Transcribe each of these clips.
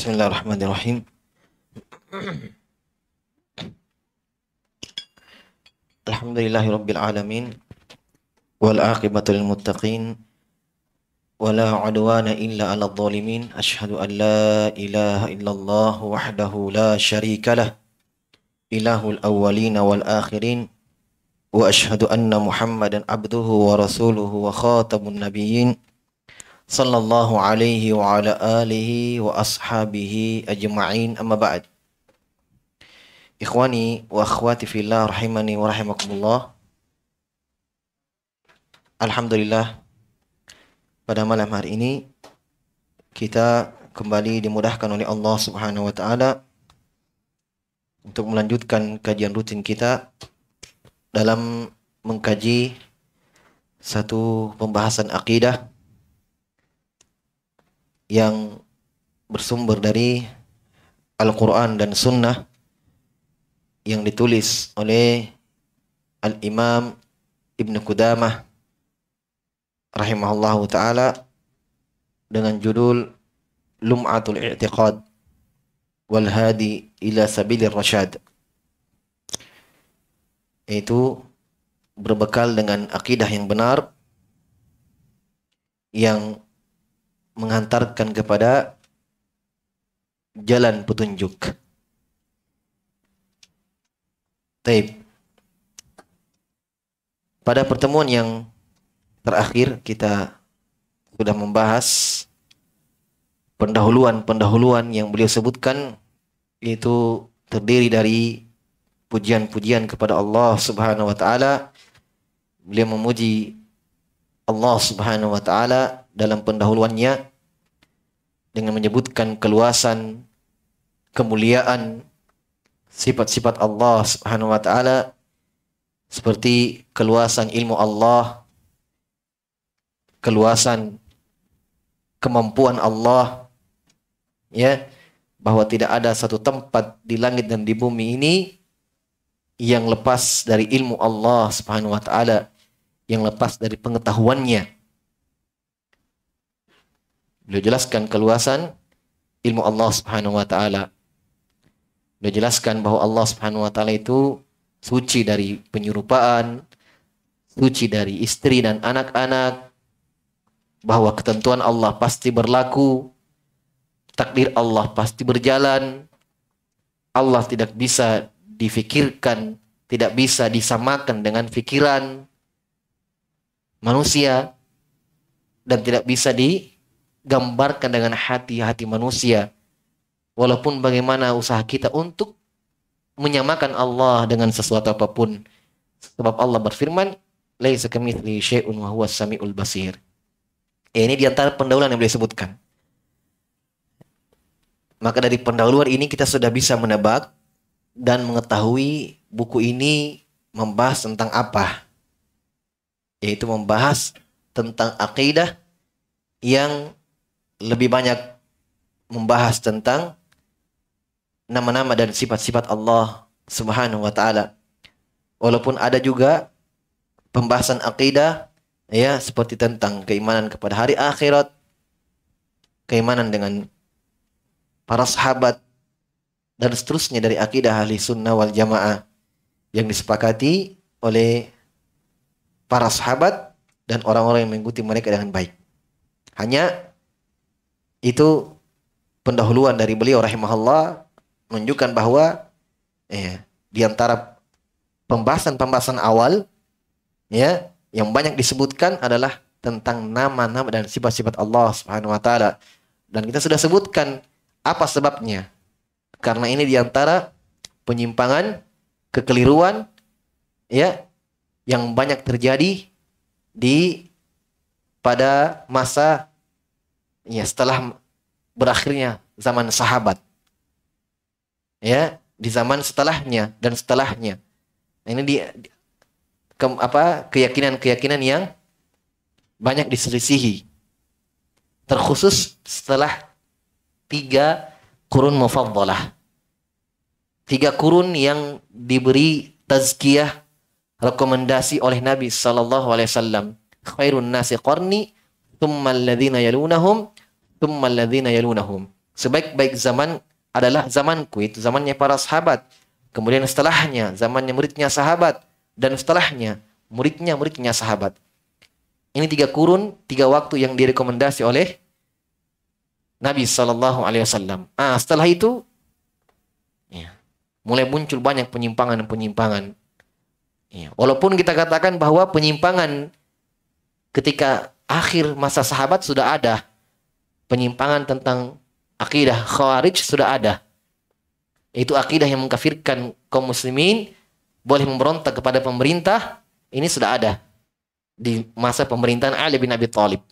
بسم الله الرحمن الرحيم الحمد لله رب العالمين والعاقبة للمتقين ولا عدوان إلا على الظالمين أشهد أن لا إله إلا الله وحده لا شريك له إله الأولين والآخرين وأشهد أن محمدا عبده ورسوله وخاتم النبيين sallallahu alaihi wa ala alihi wa ashabihi ajma'in amma ba'd. Ikhwani wa akhwati fillah rahimani wa rahimakumullah. Alhamdulillah pada malam hari ini kita kembali dimudahkan oleh Allah Subhanahu wa taala untuk melanjutkan kajian rutin kita dalam mengkaji satu pembahasan akidah yang bersumber dari Al-Quran dan Sunnah yang ditulis oleh Al-Imam Ibn Qudamah rahimahullah ta'ala dengan judul Lum'atul I'tiqad wal Hadi ila Sabilir Rasyad yaitu berbekal dengan akidah yang benar yang mengantarkan kepada jalan petunjuk. Taib. Pada pertemuan yang terakhir kita sudah membahas pendahuluan-pendahuluan yang beliau sebutkan itu terdiri dari pujian-pujian kepada Allah Subhanahu wa taala. Beliau memuji Allah Subhanahu wa taala dalam pendahuluannya dengan menyebutkan keluasan, kemuliaan, sifat-sifat Allah Subhanahu wa taala seperti keluasan ilmu Allah, keluasan kemampuan Allah ya bahwa tidak ada satu tempat di langit dan di bumi ini yang lepas dari ilmu Allah Subhanahu wa taala, yang lepas dari pengetahuannya Beliau jelaskan keluasan ilmu Allah Subhanahu wa taala. Beliau jelaskan bahwa Allah Subhanahu wa taala itu suci dari penyerupaan, suci dari istri dan anak-anak, bahwa ketentuan Allah pasti berlaku, takdir Allah pasti berjalan. Allah tidak bisa difikirkan, tidak bisa disamakan dengan fikiran manusia dan tidak bisa di gambarkan dengan hati-hati manusia. Walaupun bagaimana usaha kita untuk menyamakan Allah dengan sesuatu apapun. Sebab Allah berfirman, "Laisa kamitsli syai'un wa huwa samiul basir." Ya, ini diantara pendahuluan yang boleh sebutkan. Maka dari pendahuluan ini kita sudah bisa menebak dan mengetahui buku ini membahas tentang apa. Yaitu membahas tentang akidah yang lebih banyak membahas tentang nama-nama dan sifat-sifat Allah Subhanahu wa taala. Walaupun ada juga pembahasan akidah ya seperti tentang keimanan kepada hari akhirat, keimanan dengan para sahabat dan seterusnya dari akidah ahli sunnah wal jamaah yang disepakati oleh para sahabat dan orang-orang yang mengikuti mereka dengan baik. Hanya itu pendahuluan dari beliau rahimahullah menunjukkan bahwa ya, di antara pembahasan-pembahasan awal ya yang banyak disebutkan adalah tentang nama-nama dan sifat-sifat Allah Subhanahu wa taala. Dan kita sudah sebutkan apa sebabnya. Karena ini di antara penyimpangan, kekeliruan ya yang banyak terjadi di pada masa ya setelah berakhirnya zaman sahabat. Ya, di zaman setelahnya dan setelahnya. Nah, ini di, ke, apa keyakinan-keyakinan yang banyak diselisihi. Terkhusus setelah tiga kurun mufaddalah. Tiga kurun yang diberi tazkiyah rekomendasi oleh Nabi sallallahu alaihi wasallam. Khairun nasi qarni thumma alladhina yalunahum thummaladzina yalunahum. Sebaik-baik zaman adalah zamanku itu zamannya para sahabat. Kemudian setelahnya zamannya muridnya sahabat dan setelahnya muridnya muridnya sahabat. Ini tiga kurun, tiga waktu yang direkomendasi oleh Nabi Shallallahu Alaihi Wasallam. Ah, setelah itu ya, mulai muncul banyak penyimpangan-penyimpangan. Ya, walaupun kita katakan bahwa penyimpangan ketika akhir masa sahabat sudah ada, penyimpangan tentang akidah khawarij sudah ada. Itu akidah yang mengkafirkan kaum muslimin boleh memberontak kepada pemerintah ini sudah ada di masa pemerintahan Ali bin Abi Thalib.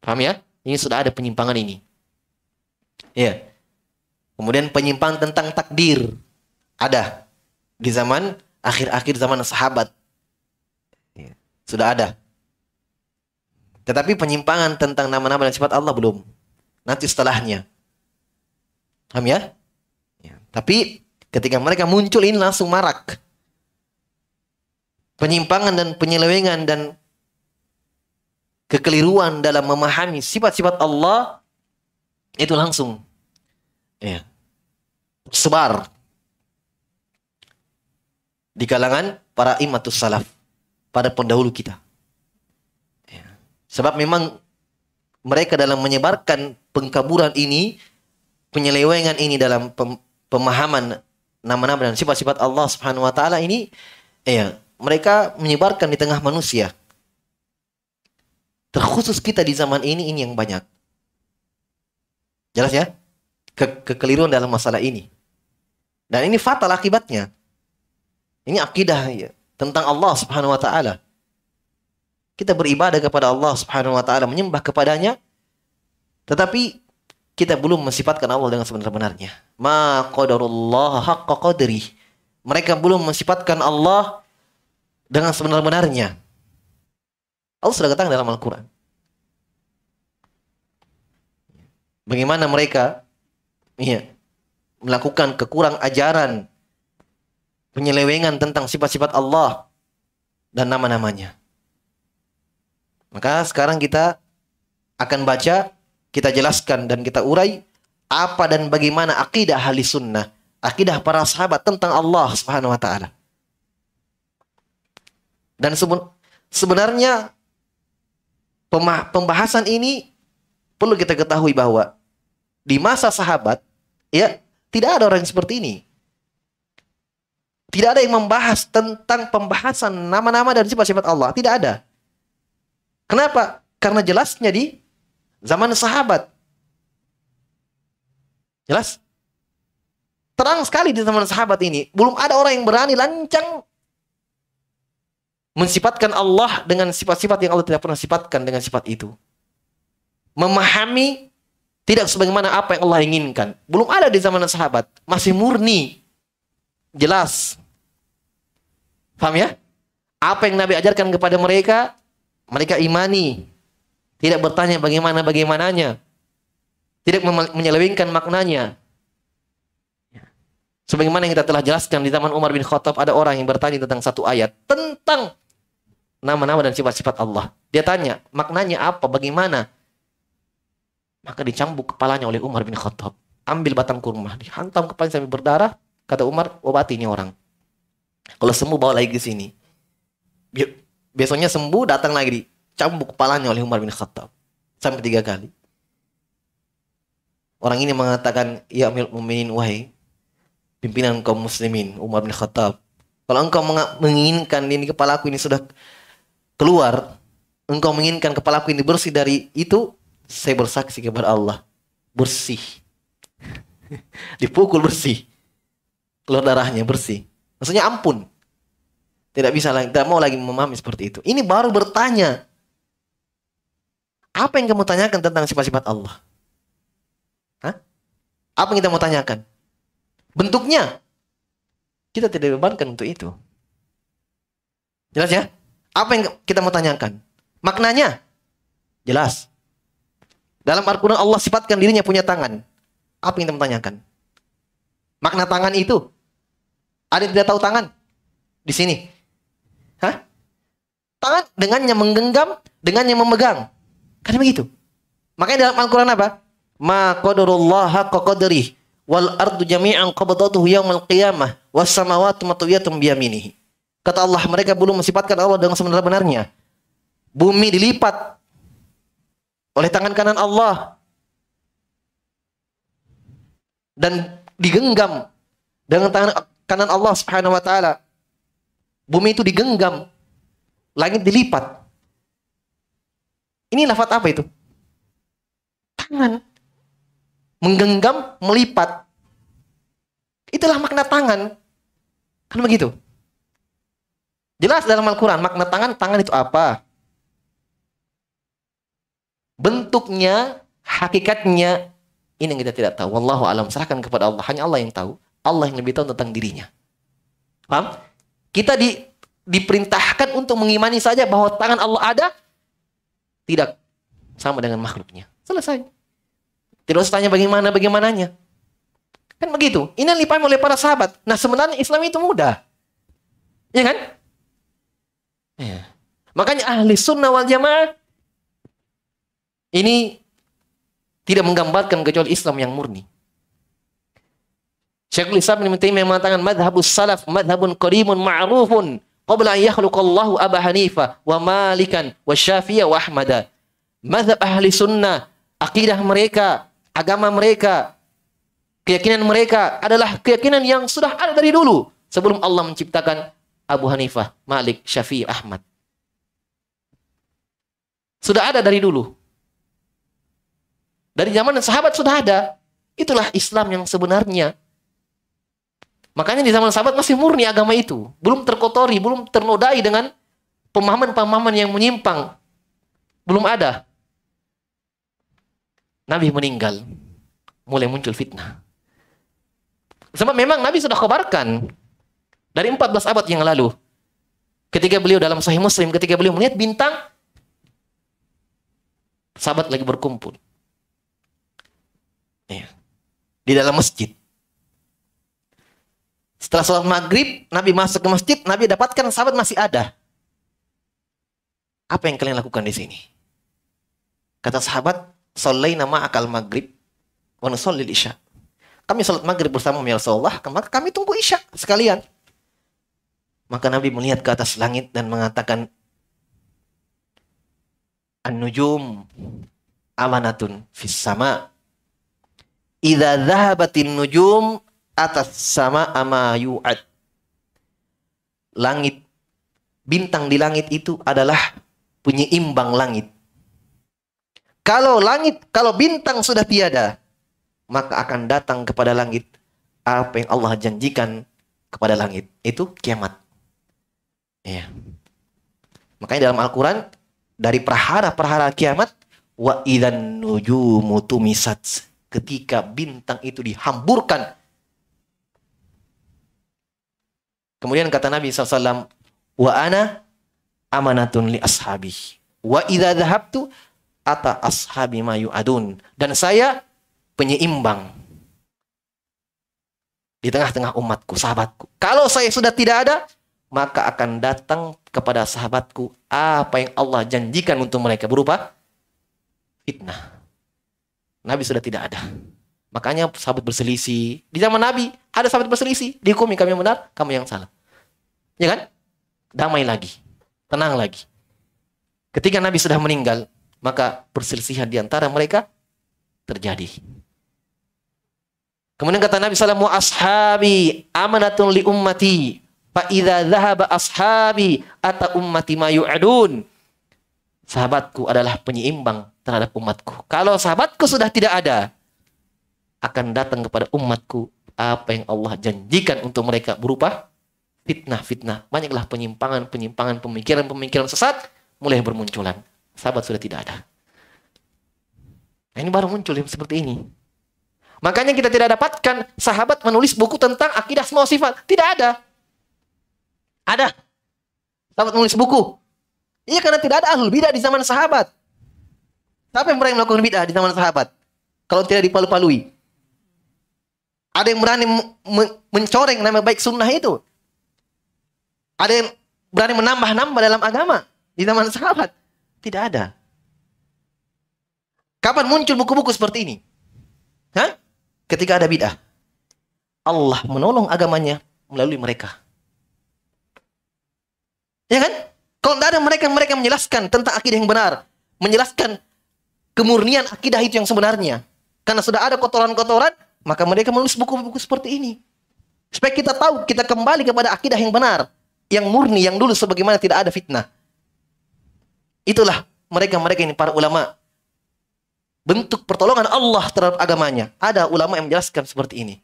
Paham ya? Ini sudah ada penyimpangan ini. Ya. Kemudian penyimpangan tentang takdir ada di zaman akhir-akhir zaman sahabat. Iya. Sudah ada. Tetapi penyimpangan tentang nama-nama dan sifat Allah belum. Nanti setelahnya. Paham ya? ya? Tapi ketika mereka muncul ini langsung marak. Penyimpangan dan penyelewengan dan kekeliruan dalam memahami sifat-sifat Allah itu langsung ya, sebar di kalangan para imatus salaf, para pendahulu kita. Sebab memang mereka dalam menyebarkan pengkaburan ini, penyelewengan ini dalam pemahaman nama-nama dan sifat-sifat Allah Subhanahu wa taala ini ya, mereka menyebarkan di tengah manusia. Terkhusus kita di zaman ini ini yang banyak. Jelas ya? Ke kekeliruan dalam masalah ini. Dan ini fatal akibatnya. Ini akidah ya, tentang Allah Subhanahu wa taala kita beribadah kepada Allah Subhanahu wa taala, menyembah kepadanya, tetapi kita belum mensifatkan Allah dengan sebenar-benarnya. Ma qadarullah haqqa qadri. Mereka belum mensifatkan Allah dengan sebenar-benarnya. Allah sudah datang dalam Al-Qur'an. Bagaimana mereka iya, melakukan kekurang ajaran penyelewengan tentang sifat-sifat Allah dan nama-namanya. Maka sekarang kita akan baca, kita jelaskan dan kita urai apa dan bagaimana akidah ahli sunnah, akidah para sahabat tentang Allah Subhanahu wa taala. Dan sebenarnya pembahasan ini perlu kita ketahui bahwa di masa sahabat ya tidak ada orang yang seperti ini. Tidak ada yang membahas tentang pembahasan nama-nama dan sifat-sifat Allah, tidak ada. Kenapa? Karena jelasnya di zaman sahabat. Jelas? Terang sekali di zaman sahabat ini. Belum ada orang yang berani lancang mensifatkan Allah dengan sifat-sifat yang Allah tidak pernah sifatkan dengan sifat itu. Memahami tidak sebagaimana apa yang Allah inginkan. Belum ada di zaman sahabat. Masih murni. Jelas. Paham ya? Apa yang Nabi ajarkan kepada mereka, mereka imani, tidak bertanya bagaimana bagaimananya, tidak menyelewengkan maknanya. Ya. Sebagaimana yang kita telah jelaskan di zaman Umar bin Khattab ada orang yang bertanya tentang satu ayat tentang nama-nama dan sifat-sifat Allah. Dia tanya, maknanya apa? Bagaimana? Maka dicambuk kepalanya oleh Umar bin Khattab. Ambil batang kurma, dihantam kepalanya sampai berdarah. Kata Umar, obati ini orang. Kalau sembuh bawa lagi ke sini. Besoknya sembuh, datang lagi dicambuk kepalanya oleh Umar bin Khattab sampai tiga kali. Orang ini mengatakan, "Ya Amir Mu'minin wahai pimpinan kaum muslimin Umar bin Khattab, kalau engkau menginginkan ini kepalaku ini sudah keluar, engkau menginginkan kepalaku ini bersih dari itu, saya bersaksi kepada Allah, bersih." Dipukul bersih. Keluar darahnya bersih. Maksudnya ampun. Tidak bisa lagi, tidak mau lagi memahami seperti itu. Ini baru bertanya. Apa yang kamu tanyakan tentang sifat-sifat Allah? Hah? Apa yang kita mau tanyakan? Bentuknya? Kita tidak dibebankan untuk itu. Jelas ya? Apa yang kita mau tanyakan? Maknanya? Jelas. Dalam Al-Quran Allah sifatkan dirinya punya tangan. Apa yang kita mau tanyakan? Makna tangan itu? Ada yang tidak tahu tangan? Di sini tangan dengan yang menggenggam, dengan yang memegang. kan begitu. Makanya dalam Al-Qur'an apa? Ma qadarullah qadri wal ardu jami'an qabdatuhu yaumal qiyamah was samawati matwiyatun biyaminihi. Kata Allah, mereka belum mensifatkan Allah dengan sebenar-benarnya. Bumi dilipat oleh tangan kanan Allah dan digenggam dengan tangan kanan Allah Subhanahu wa taala. Bumi itu digenggam Langit dilipat. Ini lafat apa itu? Tangan. Menggenggam, melipat. Itulah makna tangan. Kan begitu? Jelas dalam Al-Quran, makna tangan, tangan itu apa? Bentuknya, hakikatnya, ini yang kita tidak tahu. Wallahu alam, serahkan kepada Allah. Hanya Allah yang tahu. Allah yang lebih tahu tentang dirinya. Paham? Kita di diperintahkan untuk mengimani saja bahwa tangan Allah ada, tidak sama dengan makhluknya. Selesai. Tidak usah tanya bagaimana bagaimananya. Kan begitu. Ini yang dipahami oleh para sahabat. Nah sebenarnya Islam itu mudah. Ya kan? Ya. Makanya ahli sunnah wal jamaah ini tidak menggambarkan kecuali Islam yang murni. Syekhul Islam Ibn Taimiyah mengatakan madhabus salaf madhabun qadimun ma'rufun Qabla yakhluqallahu Abu Hanifa, wa Malikan wa Syafi'i wa Ahmada. Mazhab ahli sunnah, akidah mereka, agama mereka, keyakinan mereka adalah keyakinan yang sudah ada dari dulu sebelum Allah menciptakan Abu Hanifah, Malik, Syafi'i, Ahmad. Sudah ada dari dulu. Dari zaman sahabat sudah ada. Itulah Islam yang sebenarnya. Makanya di zaman sahabat masih murni agama itu, belum terkotori, belum ternodai dengan pemahaman-pemahaman yang menyimpang. Belum ada. Nabi meninggal, mulai muncul fitnah. Sebab memang Nabi sudah kabarkan dari 14 abad yang lalu. Ketika beliau dalam Sahih Muslim, ketika beliau melihat bintang, sahabat lagi berkumpul. Iya. Di dalam masjid setelah sholat maghrib, Nabi masuk ke masjid, Nabi dapatkan sahabat masih ada. Apa yang kalian lakukan di sini? Kata sahabat, Solai nama akal maghrib, wa nusolli isya. Kami sholat maghrib bersama ya Rasulullah, maka kami tunggu isya sekalian. Maka Nabi melihat ke atas langit dan mengatakan, An-nujum amanatun fis sama. Idza dhahabatin nujum atas sama ama yu'ad. Langit, bintang di langit itu adalah imbang langit. Kalau langit, kalau bintang sudah tiada, maka akan datang kepada langit apa yang Allah janjikan kepada langit. Itu kiamat. Ya. Makanya dalam Al-Quran, dari perhara-perhara kiamat, wa idan nujumu tumisat. Ketika bintang itu dihamburkan, Kemudian kata Nabi SAW, Wa ana amanatun li ashabi. Wa idha dhahabtu ata ashabi mayu adun. Dan saya penyeimbang di tengah-tengah umatku, sahabatku. Kalau saya sudah tidak ada, maka akan datang kepada sahabatku apa yang Allah janjikan untuk mereka berupa fitnah. Nabi sudah tidak ada. Makanya sahabat berselisih. Di zaman Nabi ada sahabat berselisih. Dihukumi kami yang benar, kamu yang salah. Ya kan? Damai lagi. Tenang lagi. Ketika Nabi sudah meninggal, maka perselisihan di antara mereka terjadi. Kemudian kata Nabi SAW, ashabi amanatun li ummati. Fa'idha zahaba ashabi ata ummati ma yu'adun. Sahabatku adalah penyeimbang terhadap umatku. Kalau sahabatku sudah tidak ada, akan datang kepada umatku apa yang Allah janjikan untuk mereka berupa fitnah-fitnah. Banyaklah penyimpangan-penyimpangan, pemikiran-pemikiran sesat mulai bermunculan. Sahabat sudah tidak ada. Nah, ini baru muncul yang seperti ini. Makanya kita tidak dapatkan sahabat menulis buku tentang akidah semua sifat. Tidak ada. Ada. Sahabat menulis buku. Iya karena tidak ada ahlul bidah di zaman sahabat. Siapa yang melakukan bidah di zaman sahabat? Kalau tidak dipalu-palui. Ada yang berani mencoreng nama baik sunnah itu. Ada yang berani menambah-nambah dalam agama di zaman sahabat. Tidak ada. Kapan muncul buku-buku seperti ini? Hah? Ketika ada bid'ah. Allah menolong agamanya melalui mereka. Ya kan? Kalau tidak ada mereka, mereka menjelaskan tentang akidah yang benar. Menjelaskan kemurnian akidah itu yang sebenarnya. Karena sudah ada kotoran-kotoran, maka mereka menulis buku-buku seperti ini. Supaya kita tahu, kita kembali kepada akidah yang benar. Yang murni, yang dulu sebagaimana tidak ada fitnah. Itulah mereka-mereka ini para ulama. Bentuk pertolongan Allah terhadap agamanya. Ada ulama yang menjelaskan seperti ini.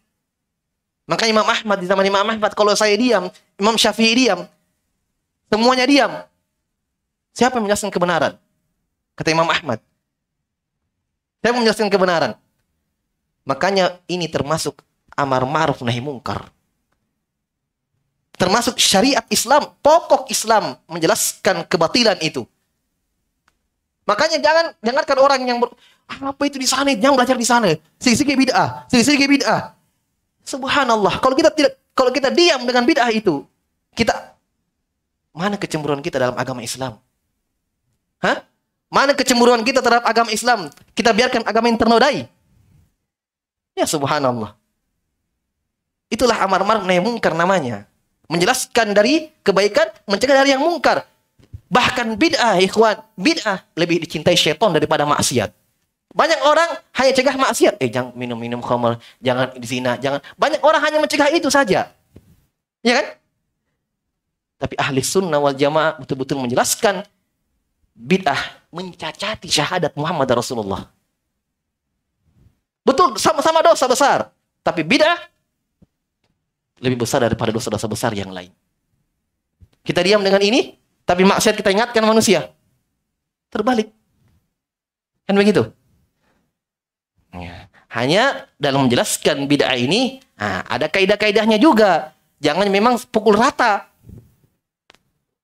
Maka Imam Ahmad di zaman Imam Ahmad kalau saya diam, Imam Syafi'i diam, semuanya diam. Siapa yang menjelaskan kebenaran? Kata Imam Ahmad. Saya menjelaskan kebenaran. Makanya ini termasuk amar ma'ruf nahi mungkar. Termasuk syariat Islam, pokok Islam menjelaskan kebatilan itu. Makanya jangan dengarkan orang yang ber, ah, apa itu di sana, jangan belajar di sana. Sisi-sisi bid'ah, sisi-sisi bid'ah. Subhanallah. Kalau kita tidak kalau kita diam dengan bid'ah itu, kita mana kecemburuan kita dalam agama Islam? Hah? Mana kecemburuan kita terhadap agama Islam? Kita biarkan agama yang ternodai. Ya subhanallah. Itulah amar ma'ruf nahi mungkar namanya. Menjelaskan dari kebaikan, mencegah dari yang mungkar. Bahkan bid'ah, ikhwan, bid'ah lebih dicintai syaitan daripada maksiat. Banyak orang hanya cegah maksiat. Eh, jangan minum-minum khamr, jangan zina, jangan. Banyak orang hanya mencegah itu saja. Ya kan? Tapi ahli sunnah wal jamaah betul-betul menjelaskan bid'ah mencacati syahadat Muhammad Rasulullah. Betul, sama-sama dosa besar. Tapi bid'ah lebih besar daripada dosa-dosa besar yang lain. Kita diam dengan ini, tapi maksiat kita ingatkan manusia. Terbalik. Kan begitu? Ya. Hanya dalam menjelaskan bid'ah ini, nah, ada kaidah-kaidahnya juga. Jangan memang pukul rata.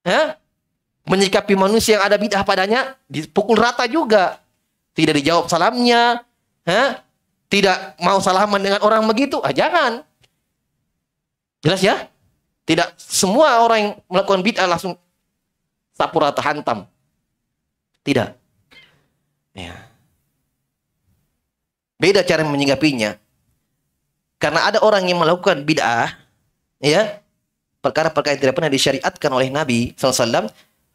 Ya? Menyikapi manusia yang ada bid'ah padanya, dipukul rata juga. Tidak dijawab salamnya. Ya? tidak mau salaman dengan orang begitu, ah jangan. Jelas ya? Tidak semua orang yang melakukan bid'ah langsung sapu rata hantam. Tidak. Ya. Beda cara menyinggapinya. Karena ada orang yang melakukan bid'ah, ya, perkara-perkara yang tidak pernah disyariatkan oleh Nabi SAW,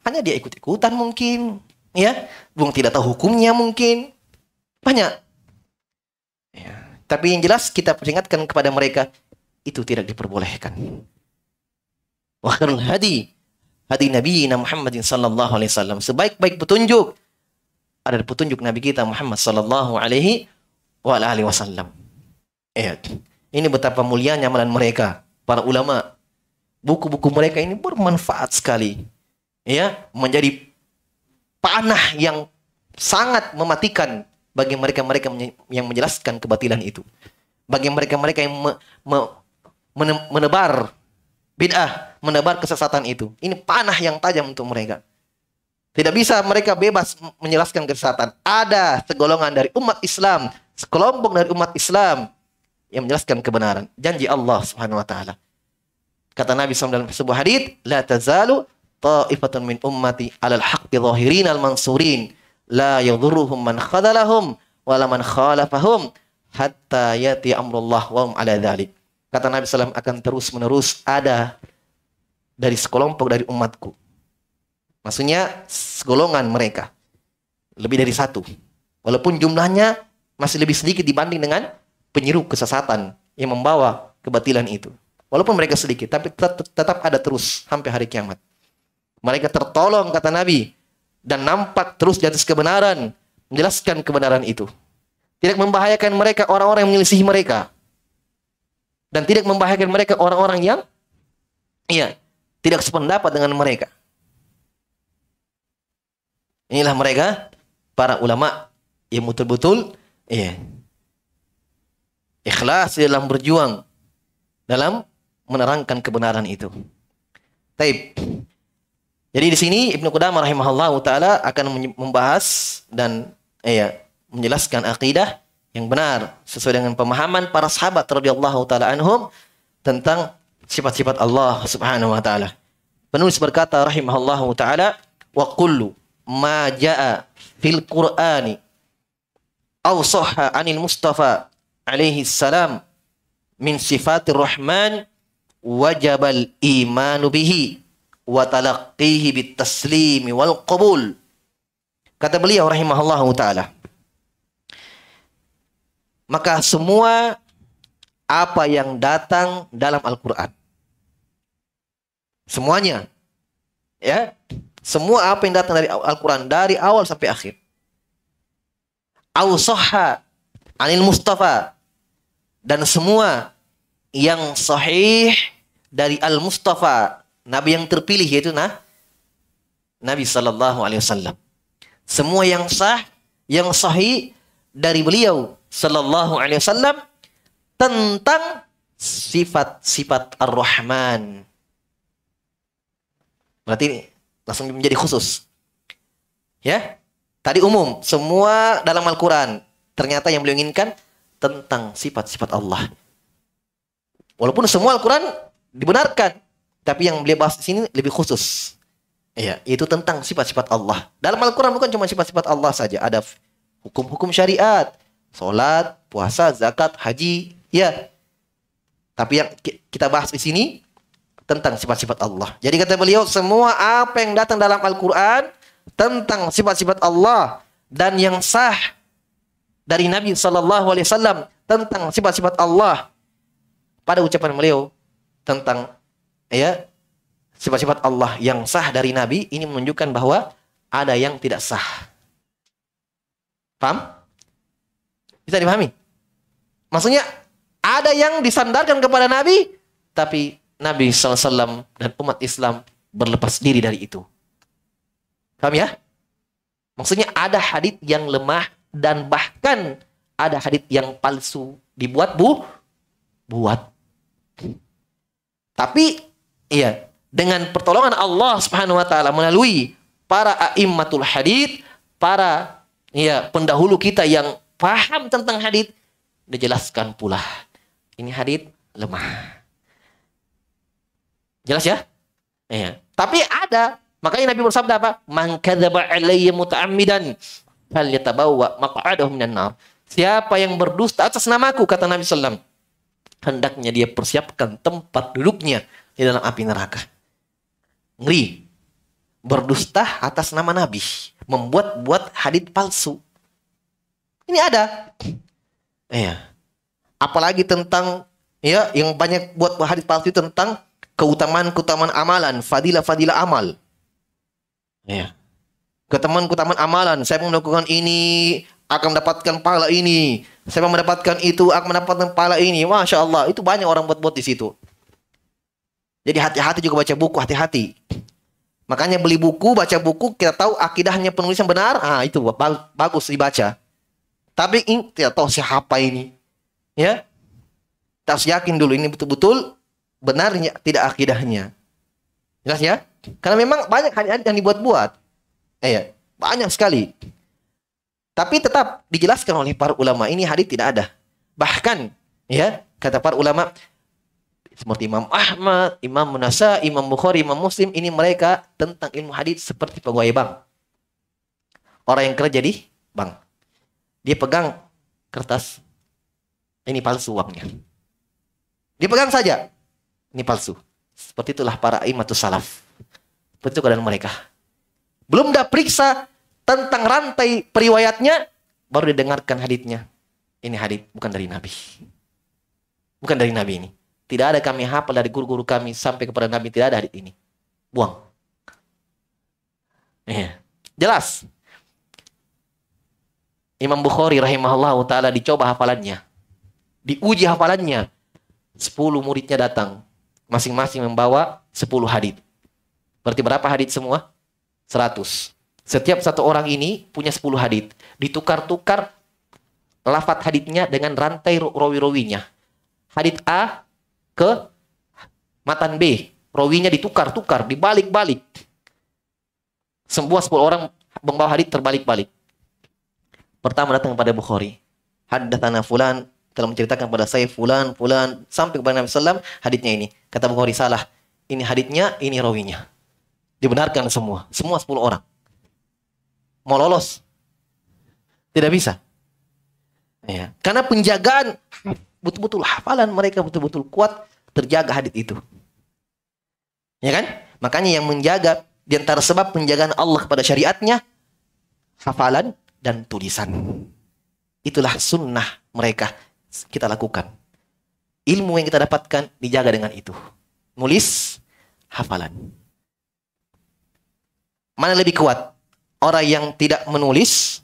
hanya dia ikut-ikutan mungkin, ya, belum tidak tahu hukumnya mungkin. Banyak tapi yang jelas kita peringatkan kepada mereka itu tidak diperbolehkan. Wa hadi hadi Nabi Muhammadin sallallahu alaihi wasallam. Sebaik-baik petunjuk ada petunjuk Nabi kita Muhammad sallallahu alaihi wa alihi wasallam. Eh Ini betapa mulianya amalan mereka, para ulama. Buku-buku mereka ini bermanfaat sekali. Ya, menjadi panah yang sangat mematikan bagi mereka-mereka yang menjelaskan kebatilan itu. Bagi mereka-mereka yang me, me, menebar bid'ah, menebar kesesatan itu. Ini panah yang tajam untuk mereka. Tidak bisa mereka bebas menjelaskan kesesatan. Ada segolongan dari umat Islam, sekelompok dari umat Islam yang menjelaskan kebenaran. Janji Allah Subhanahu wa taala. Kata Nabi SAW dalam sebuah hadis, "La tazalu ta'ifatun min ummati 'alal haqqi zahirin al-mansurin." la yadhurruhum man khadalahum wala man khalafahum hatta yati amrullah wa hum ala dhalik. Kata Nabi SAW akan terus-menerus ada dari sekelompok dari umatku. Maksudnya segolongan mereka. Lebih dari satu. Walaupun jumlahnya masih lebih sedikit dibanding dengan penyeru kesesatan yang membawa kebatilan itu. Walaupun mereka sedikit, tapi tetap, tetap ada terus sampai hari kiamat. Mereka tertolong, kata Nabi, dan nampak terus di atas kebenaran, menjelaskan kebenaran itu. Tidak membahayakan mereka orang-orang yang menyelisih mereka. Dan tidak membahayakan mereka orang-orang yang iya, tidak sependapat dengan mereka. Inilah mereka para ulama yang betul-betul iya, ikhlas dalam berjuang dalam menerangkan kebenaran itu. Taib. Jadi di sini Ibnu Qudamah rahimahullahu taala akan membahas dan eh, ya menjelaskan akidah yang benar sesuai dengan pemahaman para sahabat radhiyallahu taala anhum tentang sifat-sifat Allah Subhanahu wa taala. Penulis berkata rahimahullahu taala wa kullu ma jaa fil Qur'ani aw sahha anil Mustafa alaihi salam min sifatir Rahman wajabal imanu bihi wa talaqqihi bitaslimi wal qabul. Kata beliau rahimahullah taala. Maka semua apa yang datang dalam Al-Qur'an semuanya ya semua apa yang datang dari Al-Quran dari awal sampai akhir. Awsoha anil Mustafa dan semua yang sahih dari Al Mustafa Nabi yang terpilih yaitu nah Nabi Shallallahu Alaihi Wasallam. Semua yang sah, yang sahih dari beliau Shallallahu Alaihi Wasallam tentang sifat-sifat Ar-Rahman. Berarti langsung menjadi khusus. Ya, tadi umum semua dalam Al-Quran. Ternyata yang beliau inginkan tentang sifat-sifat Allah. Walaupun semua Al-Quran dibenarkan, tapi yang beliau bahas di sini lebih khusus. ya, itu tentang sifat-sifat Allah. Dalam Al-Quran bukan cuma sifat-sifat Allah saja. Ada hukum-hukum syariat. Solat, puasa, zakat, haji. Ya. Tapi yang kita bahas di sini tentang sifat-sifat Allah. Jadi kata beliau, semua apa yang datang dalam Al-Quran tentang sifat-sifat Allah dan yang sah dari Nabi Shallallahu Alaihi Wasallam tentang sifat-sifat Allah pada ucapan beliau tentang ya sifat-sifat Allah yang sah dari Nabi ini menunjukkan bahwa ada yang tidak sah. Paham? Bisa dipahami? Maksudnya ada yang disandarkan kepada Nabi, tapi Nabi SAW dan umat Islam berlepas diri dari itu. Paham ya? Maksudnya ada hadit yang lemah dan bahkan ada hadit yang palsu dibuat bu buat. Tapi Iya, dengan pertolongan Allah Subhanahu wa taala melalui para aimmatul hadith, para ya pendahulu kita yang paham tentang hadith dijelaskan pula. Ini hadith lemah. Jelas ya? Iya. Tapi ada. Makanya Nabi bersabda apa? Man kadzaba alayya muta'ammidan falyatabawwa maq'adahu minan nar. Siapa yang berdusta atas namaku kata Nabi sallam hendaknya dia persiapkan tempat duduknya di dalam api neraka. Ngeri. Berdusta atas nama Nabi. Membuat-buat hadits palsu. Ini ada. Iya. Apalagi tentang ya yang banyak buat hadits palsu tentang keutamaan-keutamaan amalan, fadilah-fadilah amal. Iya. Keutamaan-keutamaan amalan, saya melakukan ini akan mendapatkan pahala ini. Saya mendapatkan itu akan mendapatkan pahala ini. Masya Allah, itu banyak orang buat-buat di situ. Jadi hati-hati juga baca buku, hati-hati. Makanya beli buku, baca buku, kita tahu akidahnya penulis benar, ah itu bagus dibaca. Tapi ini tidak tahu siapa ini. Ya. Kita harus yakin dulu ini betul-betul benarnya, tidak akidahnya. Jelas ya? Karena memang banyak hadis yang dibuat-buat. Eh, ya, banyak sekali. Tapi tetap dijelaskan oleh para ulama ini hadis tidak ada. Bahkan ya kata para ulama seperti Imam Ahmad, Imam Munasa, Imam Bukhari, Imam Muslim, ini mereka tentang ilmu hadis seperti pegawai bank. Orang yang kerja di bank. Dia pegang kertas. Ini palsu uangnya. Dia pegang saja. Ini palsu. Seperti itulah para imatus salaf. Seperti itu keadaan mereka. Belum dah periksa tentang rantai periwayatnya, baru didengarkan haditnya. Ini hadit bukan dari Nabi. Bukan dari Nabi ini tidak ada kami hafal dari guru-guru kami sampai kepada Nabi tidak ada hadis ini. Buang. Ya. Jelas. Imam Bukhari rahimahullah taala dicoba hafalannya. Diuji hafalannya. sepuluh muridnya datang. Masing-masing membawa sepuluh hadit Berarti berapa hadit semua? 100. Setiap satu orang ini punya sepuluh hadit Ditukar-tukar lafat haditnya dengan rantai rawi-rawinya. Hadit A ke Matan B. Rawinya ditukar-tukar, dibalik-balik. Semua 10 orang membawa hadis terbalik-balik. Pertama datang kepada Bukhari. Haddatsana fulan telah menceritakan kepada saya fulan, fulan sampai kepada Nabi sallam hadisnya ini. Kata Bukhari salah. Ini hadisnya, ini rawinya. Dibenarkan semua, semua 10 orang. Mau lolos? Tidak bisa. Ya. Karena penjagaan betul-betul hafalan mereka betul-betul kuat terjaga hadit itu. Ya kan? Makanya yang menjaga di antara sebab penjagaan Allah kepada syariatnya hafalan dan tulisan. Itulah sunnah mereka kita lakukan. Ilmu yang kita dapatkan dijaga dengan itu. Nulis, hafalan. Mana lebih kuat? Orang yang tidak menulis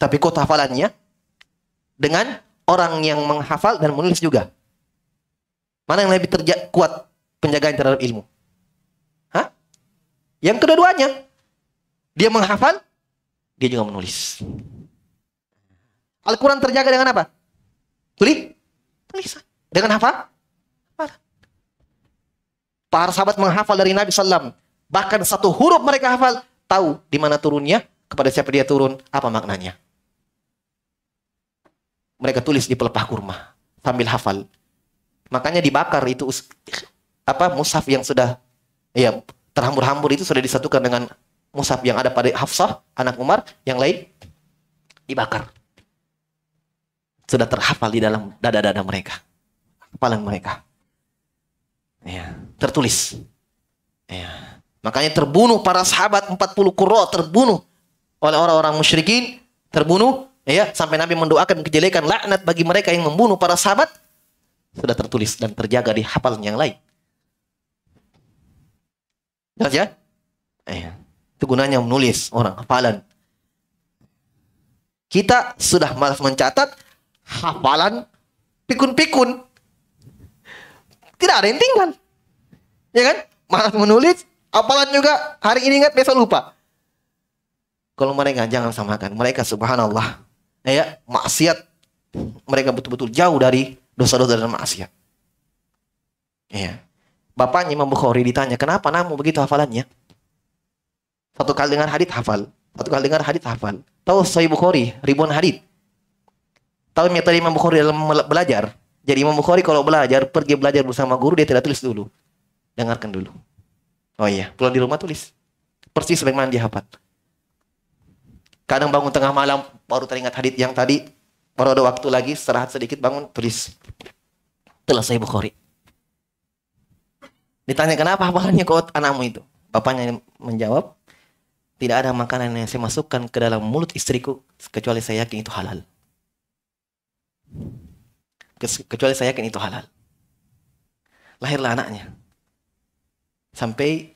tapi kuat hafalannya dengan orang yang menghafal dan menulis juga? Mana yang lebih terja kuat penjagaan terhadap ilmu? Hah? Yang kedua-duanya. Dia menghafal, dia juga menulis. Al-Quran terjaga dengan apa? Tulis? Tulisan. Dengan hafal? Hafal. Para sahabat menghafal dari Nabi Sallam. Bahkan satu huruf mereka hafal, tahu di mana turunnya, kepada siapa dia turun, apa maknanya mereka tulis di pelepah kurma sambil hafal. Makanya dibakar itu apa mushaf yang sudah ya terhambur-hambur itu sudah disatukan dengan mushaf yang ada pada Hafsah anak Umar yang lain dibakar. Sudah terhafal di dalam dada-dada mereka. Kepala mereka. Ya, tertulis. Ya. Makanya terbunuh para sahabat 40 kuro terbunuh oleh orang-orang musyrikin, terbunuh Ya, sampai Nabi mendoakan kejelekan laknat bagi mereka yang membunuh para sahabat sudah tertulis dan terjaga di hafalan yang lain. Jelas ya? Eh, itu gunanya menulis orang hafalan. Kita sudah malas mencatat hafalan pikun-pikun. Tidak ada yang tinggal. Ya kan? Malas menulis, hafalan juga hari ini ingat besok lupa. Kalau mereka jangan samakan, mereka subhanallah ya maksiat mereka betul-betul jauh dari dosa-dosa dan maksiat. Ya. Bapaknya Imam Bukhari ditanya, kenapa namu begitu hafalannya? Satu kali dengar hadith hafal. Satu kali dengar hadith hafal. Tahu Sahih Bukhari, ribuan hadith. Tahu metode Imam Bukhari dalam belajar. Jadi Imam Bukhari kalau belajar, pergi belajar bersama guru, dia tidak tulis dulu. Dengarkan dulu. Oh iya, pulang di rumah tulis. Persis bagaimana dia hafal. Kadang bangun tengah malam baru teringat hadit yang tadi. Baru ada waktu lagi, serahat sedikit bangun, tulis. Telah saya Bukhari. Ditanya kenapa hafalannya kuat anakmu itu? Bapaknya menjawab, tidak ada makanan yang saya masukkan ke dalam mulut istriku kecuali saya yakin itu halal. Kecuali saya yakin itu halal. Lahirlah anaknya. Sampai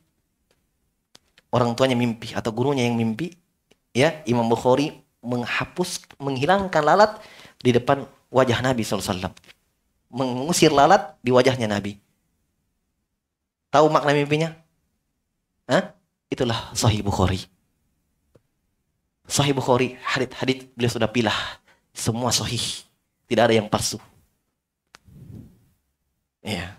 orang tuanya mimpi atau gurunya yang mimpi ya Imam Bukhari menghapus menghilangkan lalat di depan wajah Nabi SAW mengusir lalat di wajahnya Nabi tahu makna mimpinya Hah? itulah Sahih Bukhari Sahih Bukhari hadit-hadit beliau sudah pilah semua sahih tidak ada yang palsu ya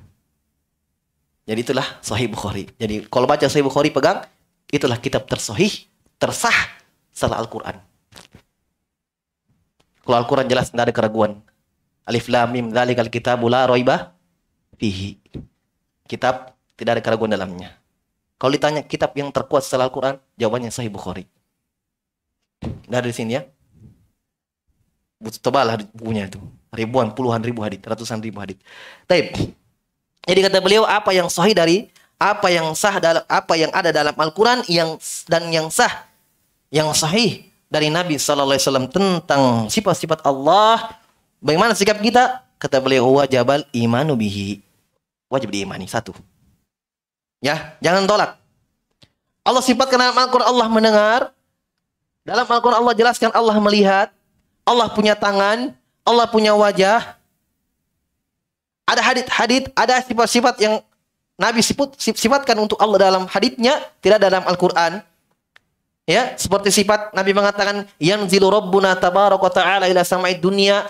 Jadi itulah Sahih Bukhari. Jadi kalau baca Sahih Bukhari pegang, itulah kitab tersohih tersah setelah Al-Quran. Kalau Al-Quran jelas tidak ada keraguan. Alif lam mim dzalikal kitabu la roibah fihi. Kitab tidak ada keraguan dalamnya. Kalau ditanya kitab yang terkuat setelah Al-Quran, jawabannya Sahih Bukhari. Dari sini ya. Tebalah bukunya itu. Ribuan, puluhan ribu hadit, ratusan ribu hadit. Taib. Jadi kata beliau, apa yang sahih dari apa yang sah dalam apa yang ada dalam Al-Quran yang dan yang sah yang sahih dari Nabi sallallahu alaihi wasallam tentang sifat-sifat Allah, bagaimana sikap kita? Kata beliau wajib imanu bihi. Wajib diimani satu. Ya, jangan tolak. Allah sifatkan dalam Al-Qur'an Allah mendengar. Dalam Al-Qur'an Allah jelaskan Allah melihat, Allah punya tangan, Allah punya wajah. Ada hadit-hadit, ada sifat-sifat yang Nabi sifat, sifatkan untuk Allah dalam haditnya, tidak dalam Al-Quran. Ya, seperti sifat Nabi mengatakan yang rabbuna tabaraka ta'ala ila sama'id dunia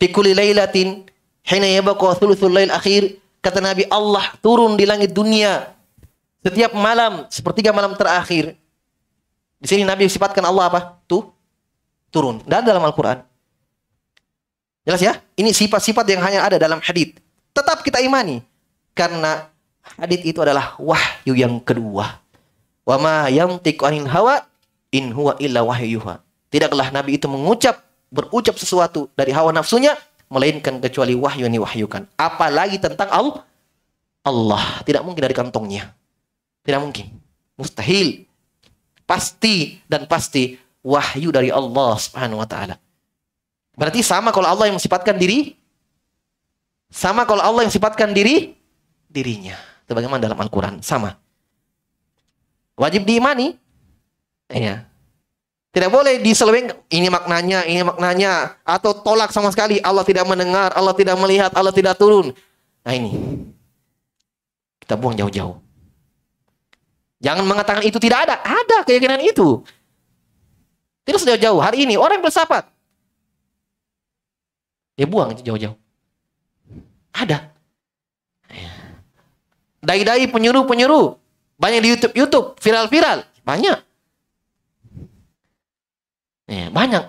fi kulli lailatin hina yabqa thuluthul lail akhir. Kata Nabi Allah turun di langit dunia setiap malam sepertiga malam terakhir. Di sini Nabi sifatkan Allah apa? Tuh turun. Dan dalam Al-Qur'an. Jelas ya? Ini sifat-sifat yang hanya ada dalam hadit Tetap kita imani. Karena hadit itu adalah wahyu yang kedua. Wa ma yamtiku anil hawa in huwa illa wahyuha. Tidaklah Nabi itu mengucap, berucap sesuatu dari hawa nafsunya, melainkan kecuali wahyu yang diwahyukan. Apalagi tentang Allah. Allah tidak mungkin dari kantongnya. Tidak mungkin. Mustahil. Pasti dan pasti wahyu dari Allah Subhanahu wa taala. Berarti sama kalau Allah yang sifatkan diri sama kalau Allah yang sifatkan diri dirinya. Itu bagaimana dalam Al-Qur'an? Sama. Wajib diimani. Iya. Tidak boleh diseleweng ini maknanya, ini maknanya atau tolak sama sekali. Allah tidak mendengar, Allah tidak melihat, Allah tidak turun. Nah ini. Kita buang jauh-jauh. Jangan mengatakan itu tidak ada. Ada keyakinan itu. Tidak sejauh jauh. Hari ini orang bersahabat, Dia buang jauh-jauh. Ada. Iya. Dai-dai penyuruh-penyuruh banyak di YouTube, YouTube viral-viral. Banyak. Ya, banyak.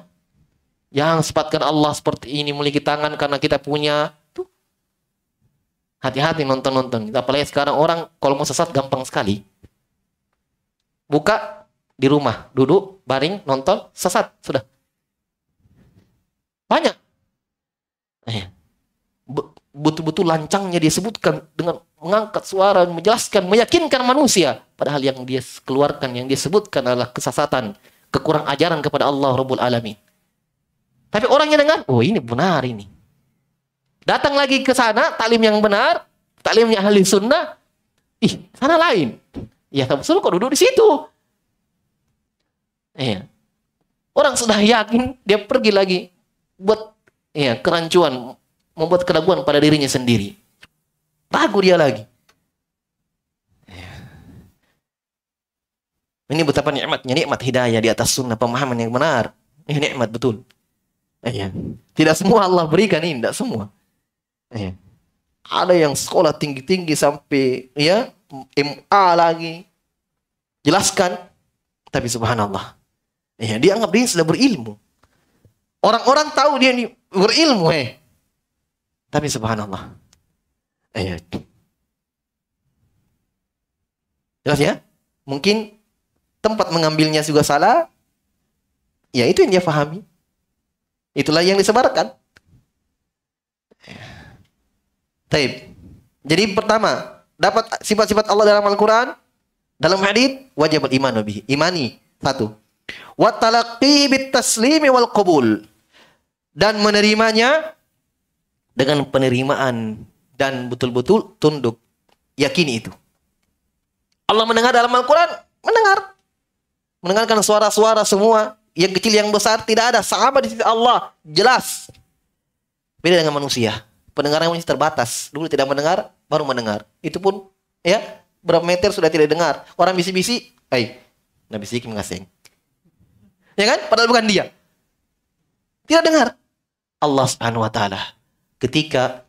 Yang sepatkan Allah seperti ini memiliki tangan karena kita punya tuh. Hati-hati nonton-nonton. kita Apalagi sekarang orang kalau mau sesat gampang sekali. Buka di rumah, duduk, baring, nonton, sesat, sudah. Banyak. Eh, betul-betul lancangnya disebutkan dengan mengangkat suara, menjelaskan, meyakinkan manusia. Padahal yang dia keluarkan, yang dia sebutkan adalah kesesatan, kekurang ajaran kepada Allah Rabbul Alamin. Tapi orangnya dengar, oh ini benar ini. Datang lagi ke sana, taklim yang benar, taklimnya ahli sunnah, ih, sana lain. Ya, suruh kok duduk di situ. Iya. Orang sudah yakin, dia pergi lagi buat ya, kerancuan, membuat keraguan pada dirinya sendiri. Takut dia lagi. Ya. Ini betapa nikmatnya, nikmat hidayah di atas sunnah, pemahaman yang benar. Ini nikmat betul. Iya. Tidak semua Allah berikan ini, tidak semua. Iya. Ada yang sekolah tinggi-tinggi sampai ya MA lagi. Jelaskan. Tapi subhanallah. Iya, eh, dia anggap dia sudah berilmu. Orang-orang tahu dia ini berilmu, eh. Tapi subhanallah ayat. Eh, Jelas ya? Mungkin tempat mengambilnya juga salah. Ya itu yang dia pahami. Itulah yang disebarkan. Taib. Jadi pertama, dapat sifat-sifat Allah dalam Al-Quran, dalam hadis wajib iman nabi. Imani satu. Watalaqi bit taslimi wal qabul dan menerimanya dengan penerimaan dan betul-betul tunduk. Yakini itu. Allah mendengar dalam Al-Quran, mendengar. Mendengarkan suara-suara semua, yang kecil yang besar, tidak ada. sama di sisi Allah, jelas. Beda dengan manusia. Pendengaran manusia terbatas. Dulu tidak mendengar, baru mendengar. Itu pun ya berapa meter sudah tidak dengar. Orang bisi-bisi, eh, Nabi Siki mengasing. Ya kan? Padahal bukan dia. Tidak dengar. Allah Subhanahu wa taala ketika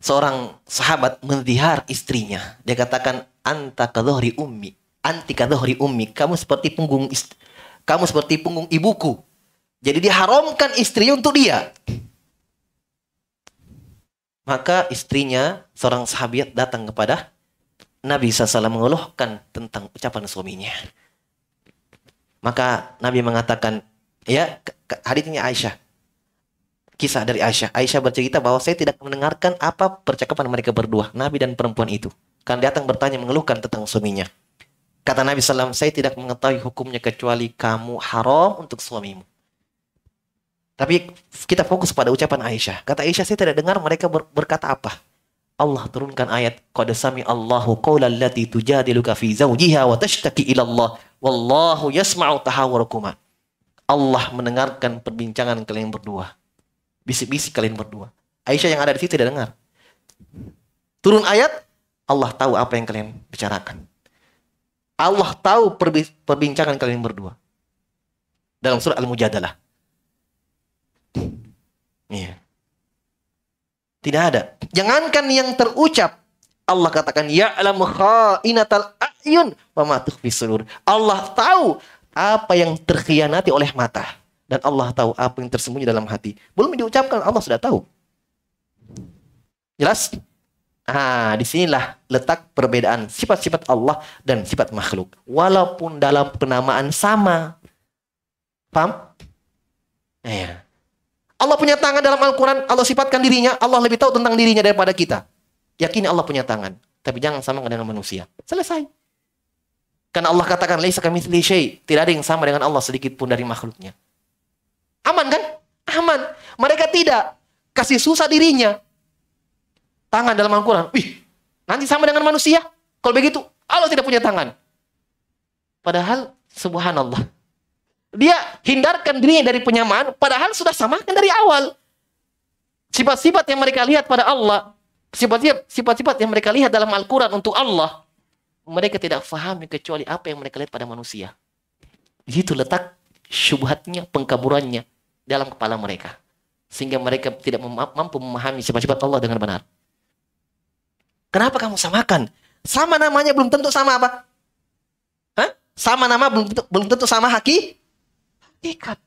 seorang sahabat mendihar istrinya. Dia katakan anta kadohri ummi, anti kadohri ummi. Kamu seperti punggung istri, kamu seperti punggung ibuku. Jadi diharamkan istrinya untuk dia. Maka istrinya seorang sahabat datang kepada Nabi SAW mengeluhkan tentang ucapan suaminya. Maka Nabi mengatakan, ya hadisnya Aisyah, kisah dari Aisyah. Aisyah bercerita bahwa saya tidak mendengarkan apa percakapan mereka berdua, Nabi dan perempuan itu. Karena datang bertanya mengeluhkan tentang suaminya. Kata Nabi SAW, saya tidak mengetahui hukumnya kecuali kamu haram untuk suamimu. Tapi kita fokus pada ucapan Aisyah. Kata Aisyah, saya tidak dengar mereka ber berkata apa. Allah turunkan ayat qad sami Allahu qaulal lati tujadiluka fi zawjiha wa tashtaki ila Allah wallahu yasma'u tahawarukuma. Allah mendengarkan perbincangan kalian berdua Bisik-bisik kalian berdua. Aisyah yang ada di situ tidak dengar. Turun ayat, Allah tahu apa yang kalian bicarakan. Allah tahu perbincangan kalian berdua. Dalam surat Al-Mujadalah. Iya. Tidak ada. Jangankan yang terucap, Allah katakan Ya ya'lamu kha'inatal a'yun wa ma Allah tahu apa yang terkhianati oleh mata dan Allah tahu apa yang tersembunyi dalam hati. Belum diucapkan Allah sudah tahu. Jelas? Ah, disinilah letak perbedaan sifat-sifat Allah dan sifat makhluk. Walaupun dalam penamaan sama. Paham? Eh, ya. Allah punya tangan dalam Al-Quran. Allah sifatkan dirinya. Allah lebih tahu tentang dirinya daripada kita. Yakini Allah punya tangan. Tapi jangan sama dengan manusia. Selesai. Karena Allah katakan, Laisa kami Tidak ada yang sama dengan Allah sedikit pun dari makhluknya. Aman kan? Aman. Mereka tidak kasih susah dirinya. Tangan dalam Al-Quran. Wih, nanti sama dengan manusia. Kalau begitu, Allah tidak punya tangan. Padahal, subhanallah. Dia hindarkan dirinya dari penyamaan, padahal sudah samakan dari awal. Sifat-sifat yang mereka lihat pada Allah, sifat-sifat yang mereka lihat dalam Al-Quran untuk Allah, mereka tidak fahami kecuali apa yang mereka lihat pada manusia. Itu letak syubhatnya, pengkaburannya dalam kepala mereka. Sehingga mereka tidak mampu memahami sifat-sifat Allah dengan benar. Kenapa kamu samakan? Sama namanya belum tentu sama apa? Hah? Sama nama belum tentu, belum tentu sama haki? Hakikat.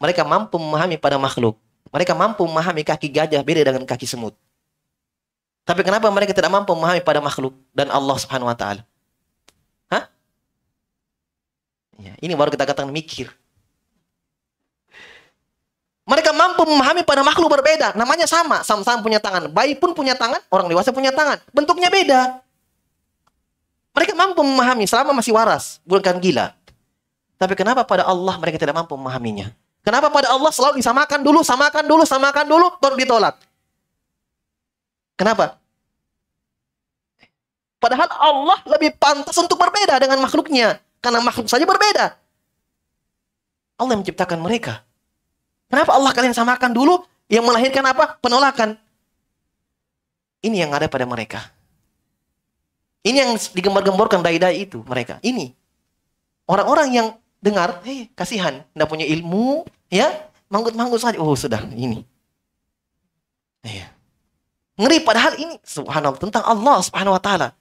Mereka mampu memahami pada makhluk. Mereka mampu memahami kaki gajah beda dengan kaki semut. Tapi kenapa mereka tidak mampu memahami pada makhluk dan Allah Subhanahu wa taala? Ya, ini baru kita katakan mikir. Mereka mampu memahami pada makhluk berbeda. Namanya sama, sama-sama punya tangan. Bayi pun punya tangan, orang dewasa punya tangan. Bentuknya beda. Mereka mampu memahami selama masih waras, bukan gila. Tapi kenapa pada Allah mereka tidak mampu memahaminya? Kenapa pada Allah selalu disamakan dulu, samakan dulu, samakan dulu, baru ditolak? Kenapa? Padahal Allah lebih pantas untuk berbeda dengan makhluknya. Karena makhluk saja berbeda. Allah yang menciptakan mereka. Kenapa Allah kalian samakan dulu yang melahirkan apa? Penolakan. Ini yang ada pada mereka. Ini yang digembar-gemborkan dai-dai itu mereka. Ini. Orang-orang yang dengar, hei kasihan, tidak punya ilmu, ya, manggut-manggut saja. Oh sudah, ini. Iya. Ngeri padahal ini subhanallah tentang Allah subhanahu wa ta'ala.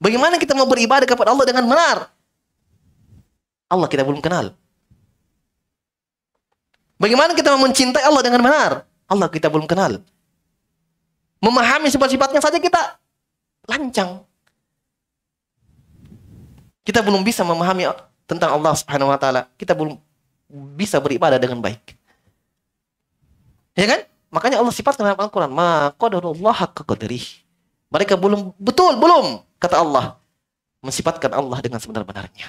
Bagaimana kita mau beribadah kepada Allah dengan benar? Allah kita belum kenal. Bagaimana kita mencintai Allah dengan benar? Allah kita belum kenal. Memahami sifat-sifatnya saja kita lancang. Kita belum bisa memahami tentang Allah Subhanahu wa taala. Kita belum bisa beribadah dengan baik. Ya kan? Makanya Allah sifatkan dalam Al-Qur'an, "Ma qadarullah haqqa Mereka belum betul belum kata Allah mensifatkan Allah dengan sebenar-benarnya.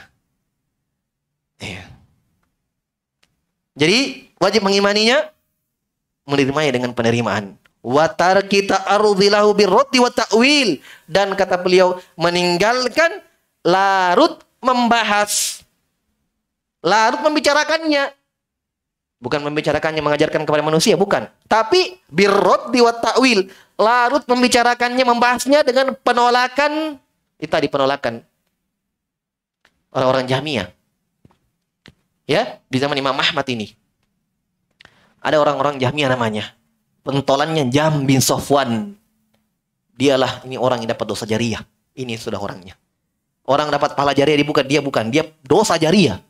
Ya. Jadi wajib mengimaninya menerimanya dengan penerimaan. Watar kita arudilahu birroti wa dan kata beliau meninggalkan larut membahas larut membicarakannya bukan membicarakannya mengajarkan kepada manusia bukan tapi birrot diwat ta'wil larut membicarakannya membahasnya dengan penolakan itu tadi penolakan orang-orang jamiah Ya, di zaman Imam Ahmad ini. Ada orang-orang Jahmiyah namanya. Pentolannya Jam bin Sofwan. Dialah ini orang yang dapat dosa jariah. Ini sudah orangnya. Orang dapat pahala jariah dibuka, dia bukan. Dia dosa jariah.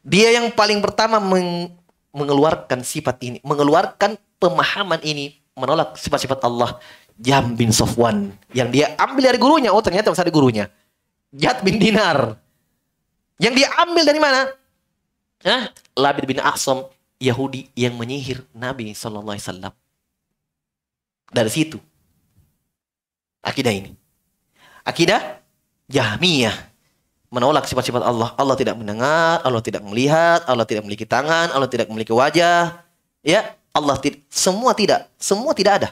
Dia yang paling pertama meng mengeluarkan sifat ini, mengeluarkan pemahaman ini, menolak sifat-sifat Allah. Jam bin Sofwan yang dia ambil dari gurunya, oh ternyata masih ada gurunya. Jad bin Dinar yang diambil dari mana? Hah? Labid bin Asom Yahudi yang menyihir Nabi Sallallahu Alaihi Wasallam. Dari situ. Akidah ini. Akidah Jahmiyah menolak sifat-sifat Allah. Allah tidak mendengar, Allah tidak melihat, Allah tidak memiliki tangan, Allah tidak memiliki wajah. Ya, Allah tidak semua tidak, semua tidak ada.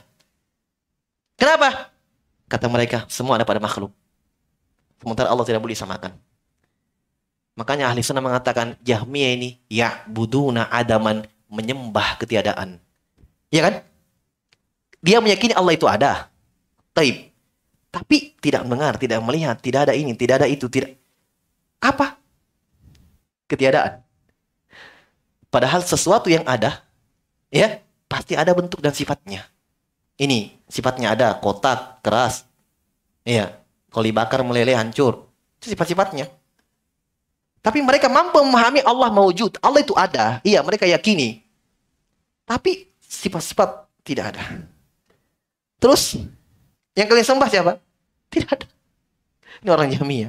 Kenapa? Kata mereka, semua ada pada makhluk. Sementara Allah tidak boleh disamakan. Makanya ahli sunnah mengatakan Jahmiyah ini ya buduna adaman menyembah ketiadaan. Ya kan? Dia meyakini Allah itu ada. Taib. Tapi tidak mendengar, tidak melihat, tidak ada ini, tidak ada itu, tidak apa? Ketiadaan. Padahal sesuatu yang ada ya pasti ada bentuk dan sifatnya. Ini sifatnya ada kotak, keras, ya, koli bakar meleleh hancur. Itu sifat-sifatnya tapi mereka mampu memahami Allah mewujud. Allah itu ada. Iya, mereka yakini. Tapi sifat-sifat tidak ada. Terus, yang kalian sembah siapa? Tidak ada. Ini orang ya.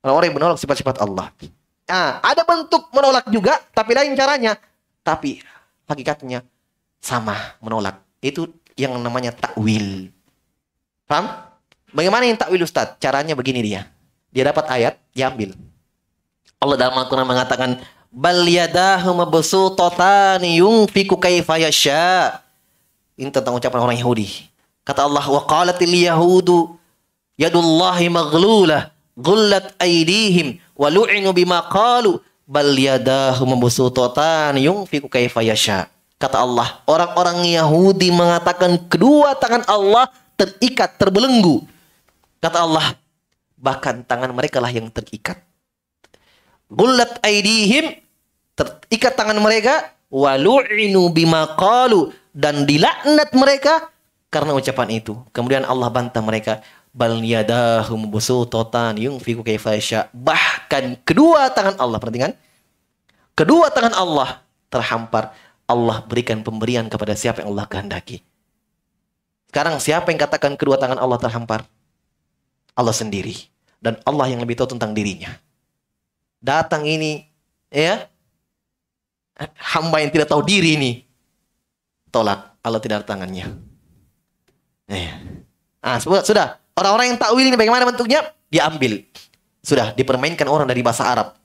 Orang-orang yang menolak sifat-sifat Allah. Nah, ada bentuk menolak juga, tapi lain caranya. Tapi hakikatnya sama menolak. Itu yang namanya takwil. Paham? Bagaimana yang takwil Ustadz? Caranya begini dia. Dia dapat ayat, dia ambil. Allah dalam Al-Quran mengatakan, Bal yadahu mabsutotani yunfiku kaifa yasha. Ini tentang ucapan orang Yahudi. Kata Allah, Wa qalatil yahudu yadullahi maghlulah gullat aidihim wa lu'inu bima qalu bal yadahu mabsutatan yunfiqu kaifa yasha. Kata Allah, orang-orang Yahudi mengatakan kedua tangan Allah terikat, terbelenggu. Kata Allah, bahkan tangan mereka lah yang terikat. gulat aidihim terikat tangan mereka walu'inu bima qalu dan dilaknat mereka karena ucapan itu. Kemudian Allah bantah mereka bal yadahum busutotan yunfiqu kaifa Bahkan kedua tangan Allah perhatikan. Kedua tangan Allah terhampar. Allah berikan pemberian kepada siapa yang Allah kehendaki. Sekarang siapa yang katakan kedua tangan Allah terhampar? Allah sendiri dan Allah yang lebih tahu tentang dirinya. Datang ini ya hamba yang tidak tahu diri ini tolak Allah tidak ada tangannya. Ya. Nah, sudah orang-orang yang takwil ini bagaimana bentuknya diambil sudah dipermainkan orang dari bahasa Arab.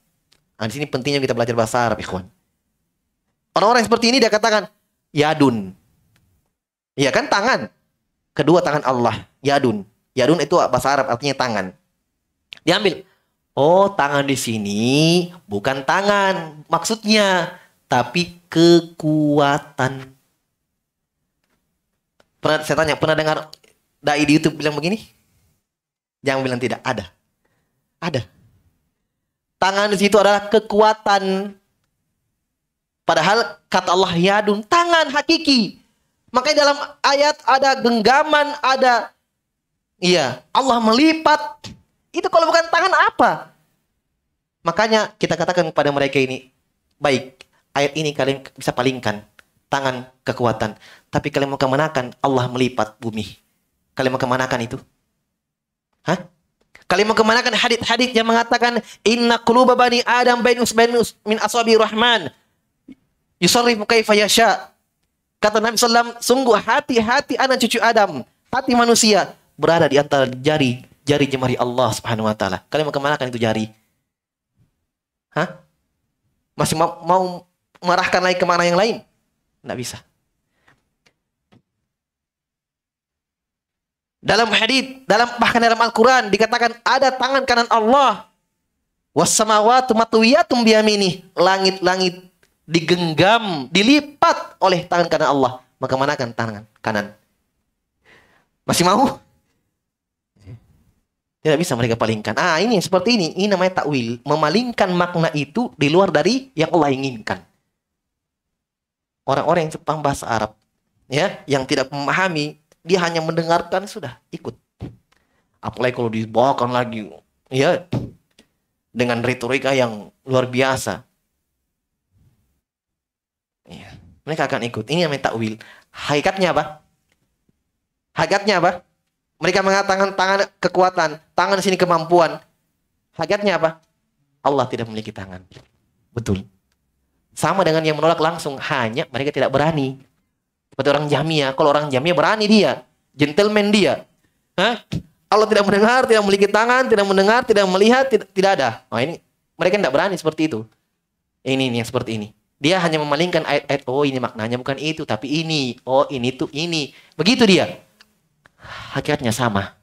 Nah, di sini pentingnya kita belajar bahasa Arab, ikhwan. Orang-orang seperti ini dia katakan yadun. Iya kan tangan. Kedua tangan Allah, yadun. Yadun itu bahasa Arab artinya tangan. Diambil. Oh, tangan di sini bukan tangan maksudnya, tapi kekuatan. Pernah saya tanya, pernah dengar dai di YouTube bilang begini? Jangan bilang tidak, ada. Ada. Tangan di situ adalah kekuatan. Padahal kata Allah yadun, tangan hakiki. Makanya dalam ayat ada genggaman, ada Iya, Allah melipat. Itu kalau bukan tangan apa? Makanya kita katakan kepada mereka ini, baik, ayat ini kalian bisa palingkan tangan kekuatan, tapi kalian mau kemanakan Allah melipat bumi. Kalian mau kemanakan itu? Hah? Kalian mau kemanakan hadit-hadit yang mengatakan inna kulubabani bani adam bainus bainus min aswabi rahman Yusorif mukai yasha. Kata Nabi sallam, sungguh hati-hati anak cucu Adam, hati manusia berada di antara jari jari jemari Allah Subhanahu wa taala. Kalian mau kemana kan itu jari? Hah? Masih mau, mau marahkan lagi kemana yang lain? Enggak bisa. Dalam hadis, dalam bahkan dalam Al-Qur'an dikatakan ada tangan kanan Allah. Wassamawati matwiyatum biyaminih. Langit-langit digenggam, dilipat oleh tangan kanan Allah. Maka mana kan tangan kanan? Masih mau? Tidak bisa mereka palingkan. Ah, ini seperti ini. Ini namanya takwil. Memalingkan makna itu di luar dari yang Allah inginkan. Orang-orang yang cepat bahasa Arab, ya, yang tidak memahami, dia hanya mendengarkan sudah ikut. Apalagi kalau dibawakan lagi, ya, dengan retorika yang luar biasa. Ya, mereka akan ikut. Ini namanya takwil. Hakikatnya apa? Hakikatnya apa? Mereka mengatakan tangan kekuatan, tangan sini kemampuan. Hakikatnya apa? Allah tidak memiliki tangan. Betul. Sama dengan yang menolak langsung, hanya mereka tidak berani. Seperti orang Jamia, kalau orang Jamia berani dia, gentleman dia. Hah? Allah tidak mendengar, tidak memiliki tangan, tidak mendengar, tidak melihat, tidak, tidak ada. Oh ini mereka tidak berani seperti itu. Ini ini yang seperti ini. Dia hanya memalingkan ayat-ayat, oh ini maknanya bukan itu, tapi ini, oh ini tuh ini. Begitu dia hakikatnya sama.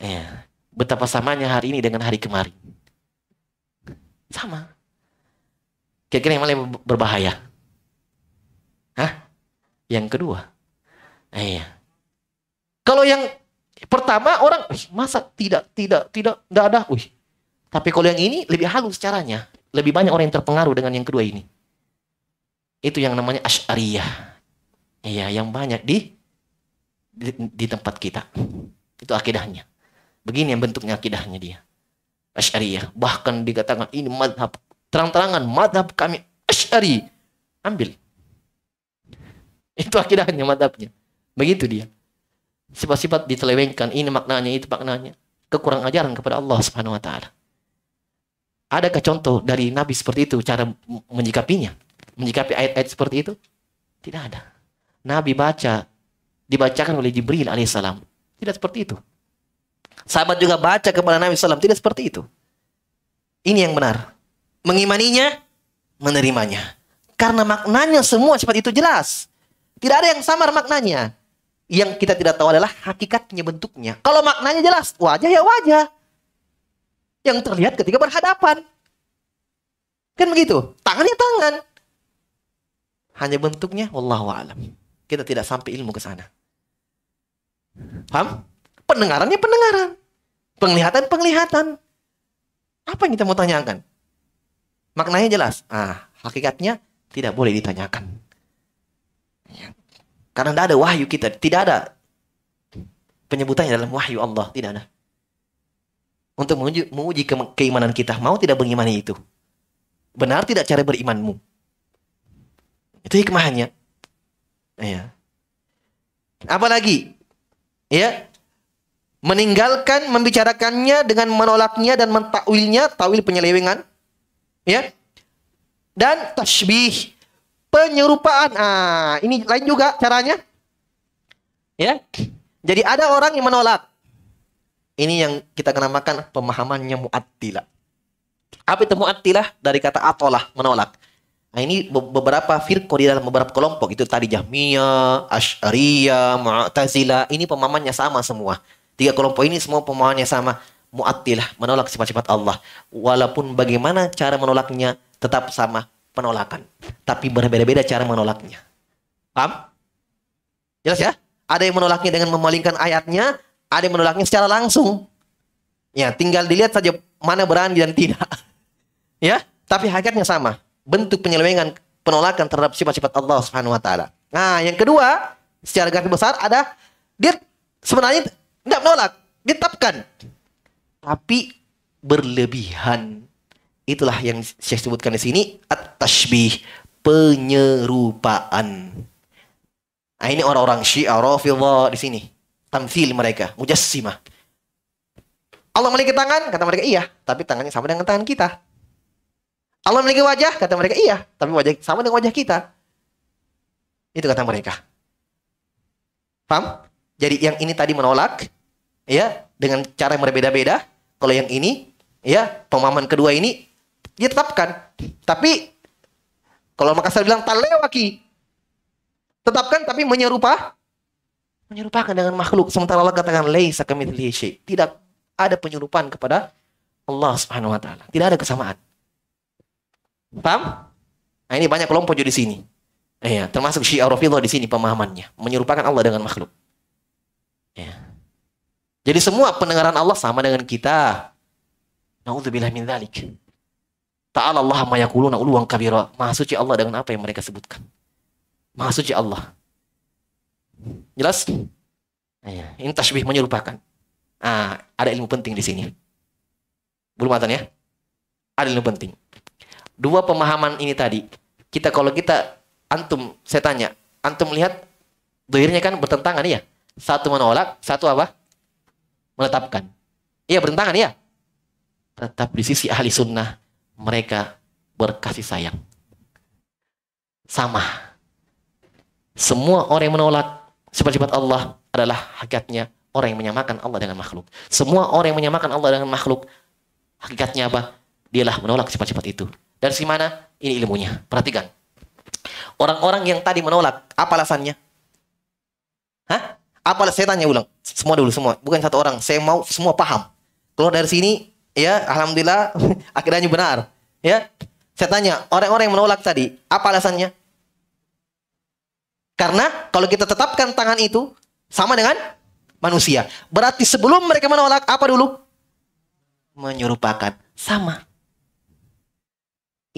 Ya, betapa samanya hari ini dengan hari kemarin. Sama. Kira-kira yang paling berbahaya? Hah? Yang kedua. Eh, iya. kalau yang pertama orang, wih, masa tidak, tidak, tidak, tidak ada, wih. Tapi kalau yang ini lebih halus caranya. Lebih banyak orang yang terpengaruh dengan yang kedua ini. Itu yang namanya Ash'ariyah. Iya, yang banyak di di, di tempat kita. Itu akidahnya. Begini yang bentuknya akidahnya dia. Asy'ariyah. Bahkan dikatakan ini madhab. Terang-terangan madhab kami Asy'ari. Ambil. Itu akidahnya madhabnya. Begitu dia. Sifat-sifat ditelewengkan. Ini maknanya, itu maknanya. Kekurang ajaran kepada Allah subhanahu wa ta'ala. Adakah contoh dari Nabi seperti itu cara menyikapinya? Menyikapi ayat-ayat seperti itu? Tidak ada. Nabi baca dibacakan oleh Jibril alaihissalam. Tidak seperti itu. Sahabat juga baca kepada Nabi SAW. Tidak seperti itu. Ini yang benar. Mengimaninya, menerimanya. Karena maknanya semua seperti itu jelas. Tidak ada yang samar maknanya. Yang kita tidak tahu adalah hakikatnya bentuknya. Kalau maknanya jelas, wajah ya wajah. Yang terlihat ketika berhadapan. Kan begitu. Tangannya tangan. Hanya bentuknya, Wallahu'alam. alam. Kita tidak sampai ilmu ke sana. Paham? Pendengarannya pendengaran. Penglihatan penglihatan. Apa yang kita mau tanyakan? Maknanya jelas. Ah, hakikatnya tidak boleh ditanyakan. Ya. Karena tidak ada wahyu kita, tidak ada penyebutannya dalam wahyu Allah, tidak ada. Untuk menguji, menguji ke, keimanan kita, mau tidak mengimani itu. Benar tidak cara berimanmu. Itu hikmahnya. Ya. Apalagi ya meninggalkan membicarakannya dengan menolaknya dan mentakwilnya takwil penyelewengan ya dan tasbih penyerupaan ah ini lain juga caranya ya jadi ada orang yang menolak ini yang kita kenamakan pemahamannya mu'attilah apa itu mu'attilah dari kata atolah menolak Nah ini beberapa firqoh di dalam beberapa kelompok itu tadi Jahmiyah, Asy'ariyah, Mu'tazilah ini pemahamannya sama semua. Tiga kelompok ini semua pemahamannya sama. Mu'attilah menolak sifat-sifat Allah. Walaupun bagaimana cara menolaknya tetap sama penolakan, tapi berbeda-beda cara menolaknya. Paham? Jelas ya? Ada yang menolaknya dengan memalingkan ayatnya, ada yang menolaknya secara langsung. Ya, tinggal dilihat saja mana berani dan tidak. ya, tapi hakikatnya sama bentuk penyelewengan penolakan terhadap sifat-sifat Allah Subhanahu wa taala. Nah, yang kedua, secara garis besar ada dia sebenarnya tidak menolak, ditetapkan tapi berlebihan. Itulah yang saya sebutkan di sini at-tashbih, penyerupaan. Nah, ini orang-orang Syiah Rafidhah di sini. Tamsil mereka, mujassimah. Allah memiliki tangan, kata mereka iya, tapi tangannya sama dengan tangan kita. Allah memiliki wajah? Kata mereka, iya. Tapi wajah sama dengan wajah kita. Itu kata mereka. Paham? Jadi yang ini tadi menolak, ya, dengan cara yang berbeda-beda. Kalau yang ini, ya, pemahaman kedua ini, dia tetapkan. Tapi, kalau Makassar bilang talewaki, tetapkan tapi menyerupa, menyerupakan dengan makhluk. Sementara Allah katakan, Tidak ada penyerupaan kepada Allah Subhanahu wa taala. Tidak ada kesamaan. Paham? Nah, ini banyak kelompok juga di sini. Iya, termasuk Syiah Rafidhah di sini pemahamannya, menyerupakan Allah dengan makhluk. Ya. Jadi semua pendengaran Allah sama dengan kita. Nauzubillah min dzalik. Ta'ala Allah ma yaquluna uluwan kabira. Maha suci Allah dengan apa yang mereka sebutkan. Maha suci Allah. Jelas? Eh, ya, ini tasbih menyerupakan. Ah, ada ilmu penting di sini. Belum matanya? ya? Ada ilmu penting dua pemahaman ini tadi. Kita kalau kita antum saya tanya, antum lihat dohirnya kan bertentangan ya. Satu menolak, satu apa? Menetapkan. Iya bertentangan ya. Tetap di sisi ahli sunnah mereka berkasih sayang. Sama. Semua orang yang menolak sifat-sifat Allah adalah hakikatnya orang yang menyamakan Allah dengan makhluk. Semua orang yang menyamakan Allah dengan makhluk hakikatnya apa? Dialah menolak sifat-sifat itu. Dari si mana? Ini ilmunya. Perhatikan. Orang-orang yang tadi menolak, apa alasannya? Hah? Apa saya tanya ulang. Semua dulu semua, bukan satu orang. Saya mau semua paham. Keluar dari sini, ya alhamdulillah akhirnya benar. Ya. Saya tanya, orang-orang yang menolak tadi, apa alasannya? Karena kalau kita tetapkan tangan itu sama dengan manusia. Berarti sebelum mereka menolak apa dulu? Menyerupakan sama.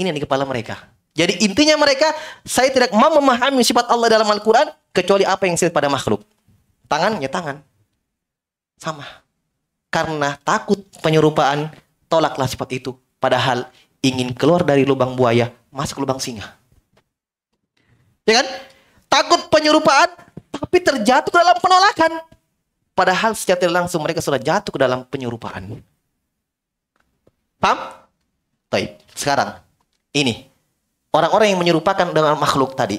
Ini di kepala mereka. Jadi intinya mereka, saya tidak mau memahami sifat Allah dalam Al-Quran, kecuali apa yang sifat pada makhluk. Tangannya tangan. Sama. Karena takut penyerupaan, tolaklah sifat itu. Padahal ingin keluar dari lubang buaya, masuk lubang singa. Ya kan? Takut penyerupaan, tapi terjatuh ke dalam penolakan. Padahal secara langsung mereka sudah jatuh ke dalam penyerupaan. Paham? Baik, sekarang ini. Orang-orang yang menyerupakan dengan makhluk tadi.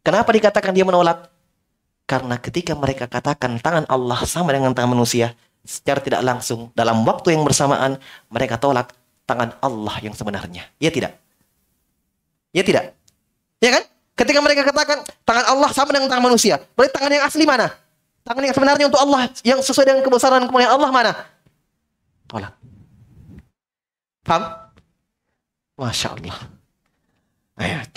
Kenapa dikatakan dia menolak? Karena ketika mereka katakan tangan Allah sama dengan tangan manusia, secara tidak langsung dalam waktu yang bersamaan mereka tolak tangan Allah yang sebenarnya. Ya tidak? Ya tidak? Ya kan? Ketika mereka katakan tangan Allah sama dengan tangan manusia, berarti tangan yang asli mana? Tangan yang sebenarnya untuk Allah yang sesuai dengan kebesaran kemuliaan Allah mana? Tolak. Paham? Masya Allah. Ayat.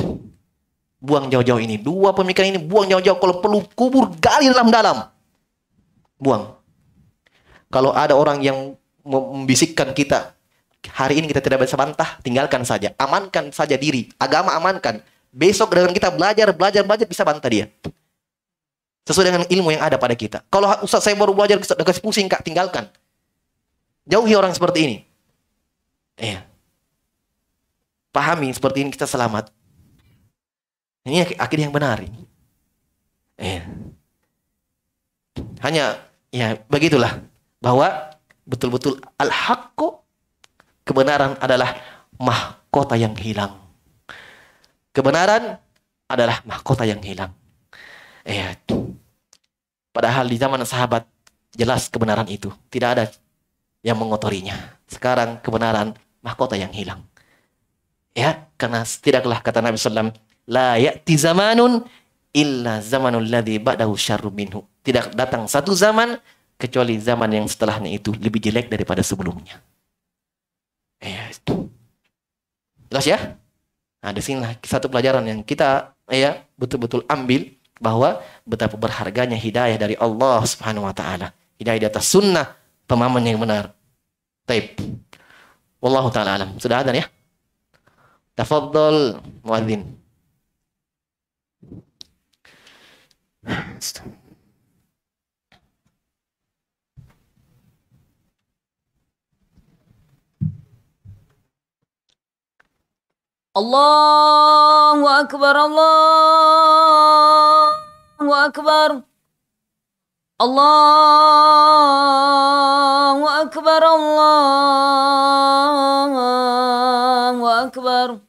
Buang jauh-jauh ini. Dua pemikiran ini buang jauh-jauh. Kalau perlu kubur gali dalam-dalam. Buang. Kalau ada orang yang membisikkan kita, hari ini kita tidak bisa bantah, tinggalkan saja. Amankan saja diri. Agama amankan. Besok dengan kita belajar, belajar, belajar, bisa bantah dia. Sesuai dengan ilmu yang ada pada kita. Kalau Ustaz saya baru belajar, kasih pusing, Kak, tinggalkan. Jauhi orang seperti ini. Iya pahami seperti ini kita selamat. Ini akhir yang benar. Eh. Hanya ya begitulah bahwa betul-betul al-haqqu kebenaran adalah mahkota yang hilang. Kebenaran adalah mahkota yang hilang. Eh, padahal di zaman sahabat jelas kebenaran itu. Tidak ada yang mengotorinya. Sekarang kebenaran mahkota yang hilang. Ya, karena tidaklah kata Nabi SAW, la ya'ti zamanun illa zamanul ladhi ba'dahu syarru minhu. Tidak datang satu zaman kecuali zaman yang setelahnya itu lebih jelek daripada sebelumnya. Ya. Jelas ya? Nah, di sini satu pelajaran yang kita ya betul-betul ambil bahwa betapa berharganya hidayah dari Allah Subhanahu wa taala. Hidayah di atas sunnah pemahaman yang benar. Taib. Wallahu taala alam. Sudah ada ya? Tafadhol muadzin. Allahu akbar Allahu akbar Allahu akbar Allahu akbar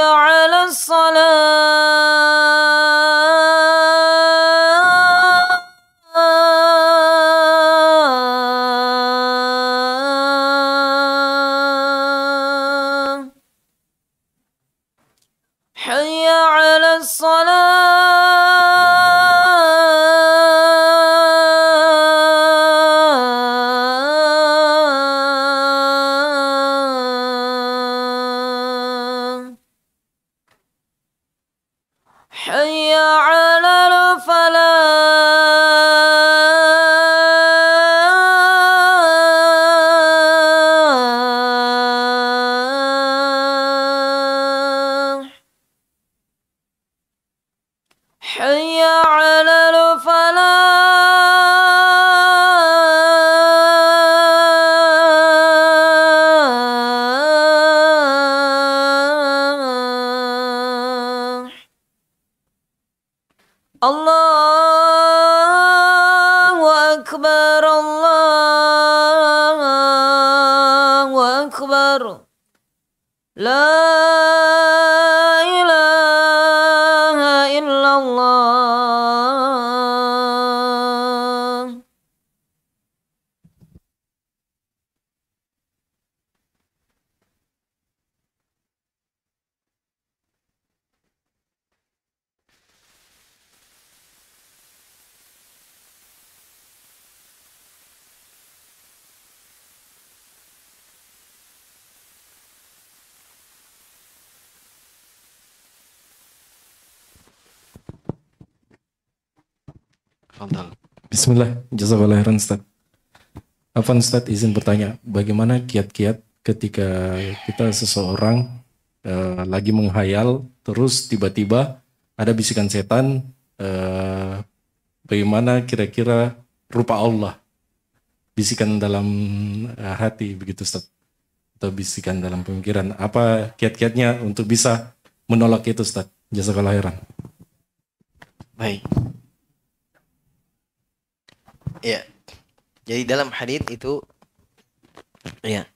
على الصلاه Bismillah, jazakallah khairan Ustaz. Afan Ustaz izin bertanya, bagaimana kiat-kiat ketika kita seseorang uh, lagi menghayal, terus tiba-tiba ada bisikan setan, uh, bagaimana kira-kira rupa Allah? Bisikan dalam uh, hati begitu Ustaz, atau bisikan dalam pemikiran. Apa kiat-kiatnya untuk bisa menolak itu Ustaz? Jazakallah khairan. Baik, Iya. Jadi dalam hadis itu ya.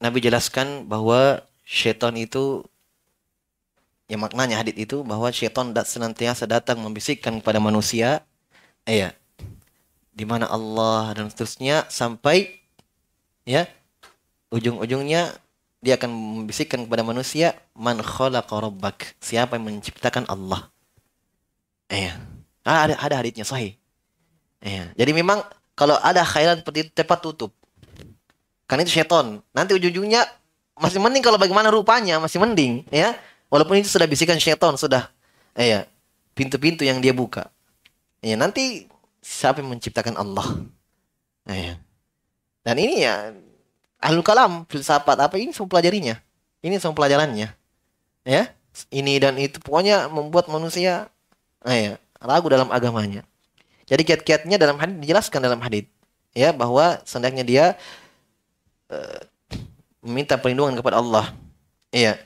Nabi jelaskan bahwa setan itu ya maknanya hadis itu bahwa setan senantiasa datang membisikkan kepada manusia ya di mana Allah dan seterusnya sampai ya ujung-ujungnya dia akan membisikkan kepada manusia man siapa yang menciptakan Allah eh ada ada hadisnya sahih Ya. Jadi memang kalau ada khairan seperti itu cepat tutup. Karena itu syeton Nanti ujung-ujungnya masih mending kalau bagaimana rupanya masih mending ya. Walaupun itu sudah bisikan syeton sudah ya pintu-pintu yang dia buka. Ya nanti siapa yang menciptakan Allah? Ya. Dan ini ya ahlul kalam filsafat apa ini semua pelajarinya. Ini semua pelajarannya. Ya, ini dan itu pokoknya membuat manusia ya, ragu dalam agamanya. Jadi kiat-kiatnya dalam hadis dijelaskan dalam hadis ya bahwa sendaknya dia uh, meminta perlindungan kepada Allah. Iya.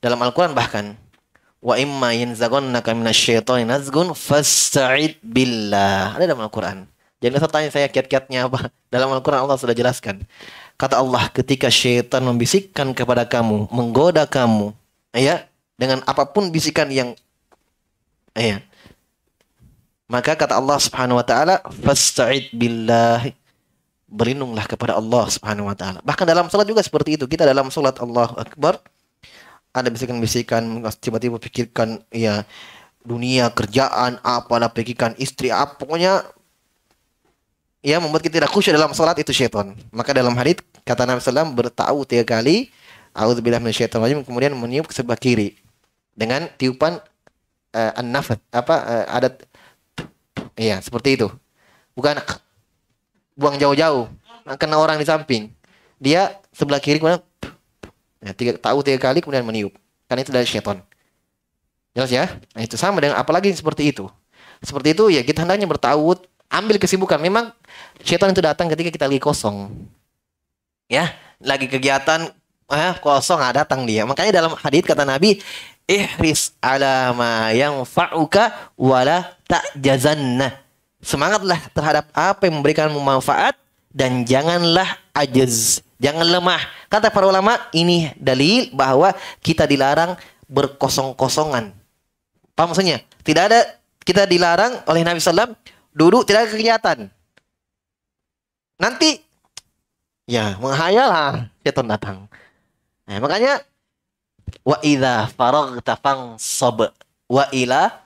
Dalam Al-Qur'an bahkan wa imma yanzaghannaka minasyaitani nazghun fasta'id billah. Ada dalam Al-Qur'an. Jadi saya tanya saya kiat-kiatnya apa. Dalam Al-Qur'an Allah sudah jelaskan. Kata Allah ketika syaitan membisikkan kepada kamu, menggoda kamu, ya, dengan apapun bisikan yang ya, maka kata Allah Subhanahu wa taala, "Fasta'id billah." Berlindunglah kepada Allah Subhanahu wa taala. Bahkan dalam salat juga seperti itu. Kita dalam salat Allah Akbar ada bisikan-bisikan tiba-tiba pikirkan ya dunia kerjaan apalah pikirkan istri apa pokoknya ya membuat kita tidak khusyuk dalam salat itu syaitan. Maka dalam hadis kata Nabi SAW bertau tiga kali auzubillahi minasyaitonir kemudian meniup ke sebelah kiri dengan tiupan uh, eh, an apa uh, adat Iya, seperti itu. Bukan buang jauh-jauh, kena orang di samping. Dia sebelah kiri kemudian ya, tiga, tahu tiga kali kemudian meniup. Karena itu dari syaitan. Jelas ya? Nah, itu sama dengan apalagi seperti itu. Seperti itu ya kita hendaknya bertaut, ambil kesibukan. Memang syaitan itu datang ketika kita lagi kosong. Ya, lagi kegiatan eh, kosong ada ah, datang dia. Makanya dalam hadis kata Nabi, ihris ala ma yang fa'uka wala tak jazanna. Semangatlah terhadap apa yang memberikanmu manfaat dan janganlah ajaz, jangan lemah. Kata para ulama, ini dalil bahwa kita dilarang berkosong-kosongan. Apa maksudnya? Tidak ada kita dilarang oleh Nabi SAW duduk tidak ada kegiatan. Nanti ya menghayal lah setan datang. Nah, makanya Wa idza faraghta fansab wa ila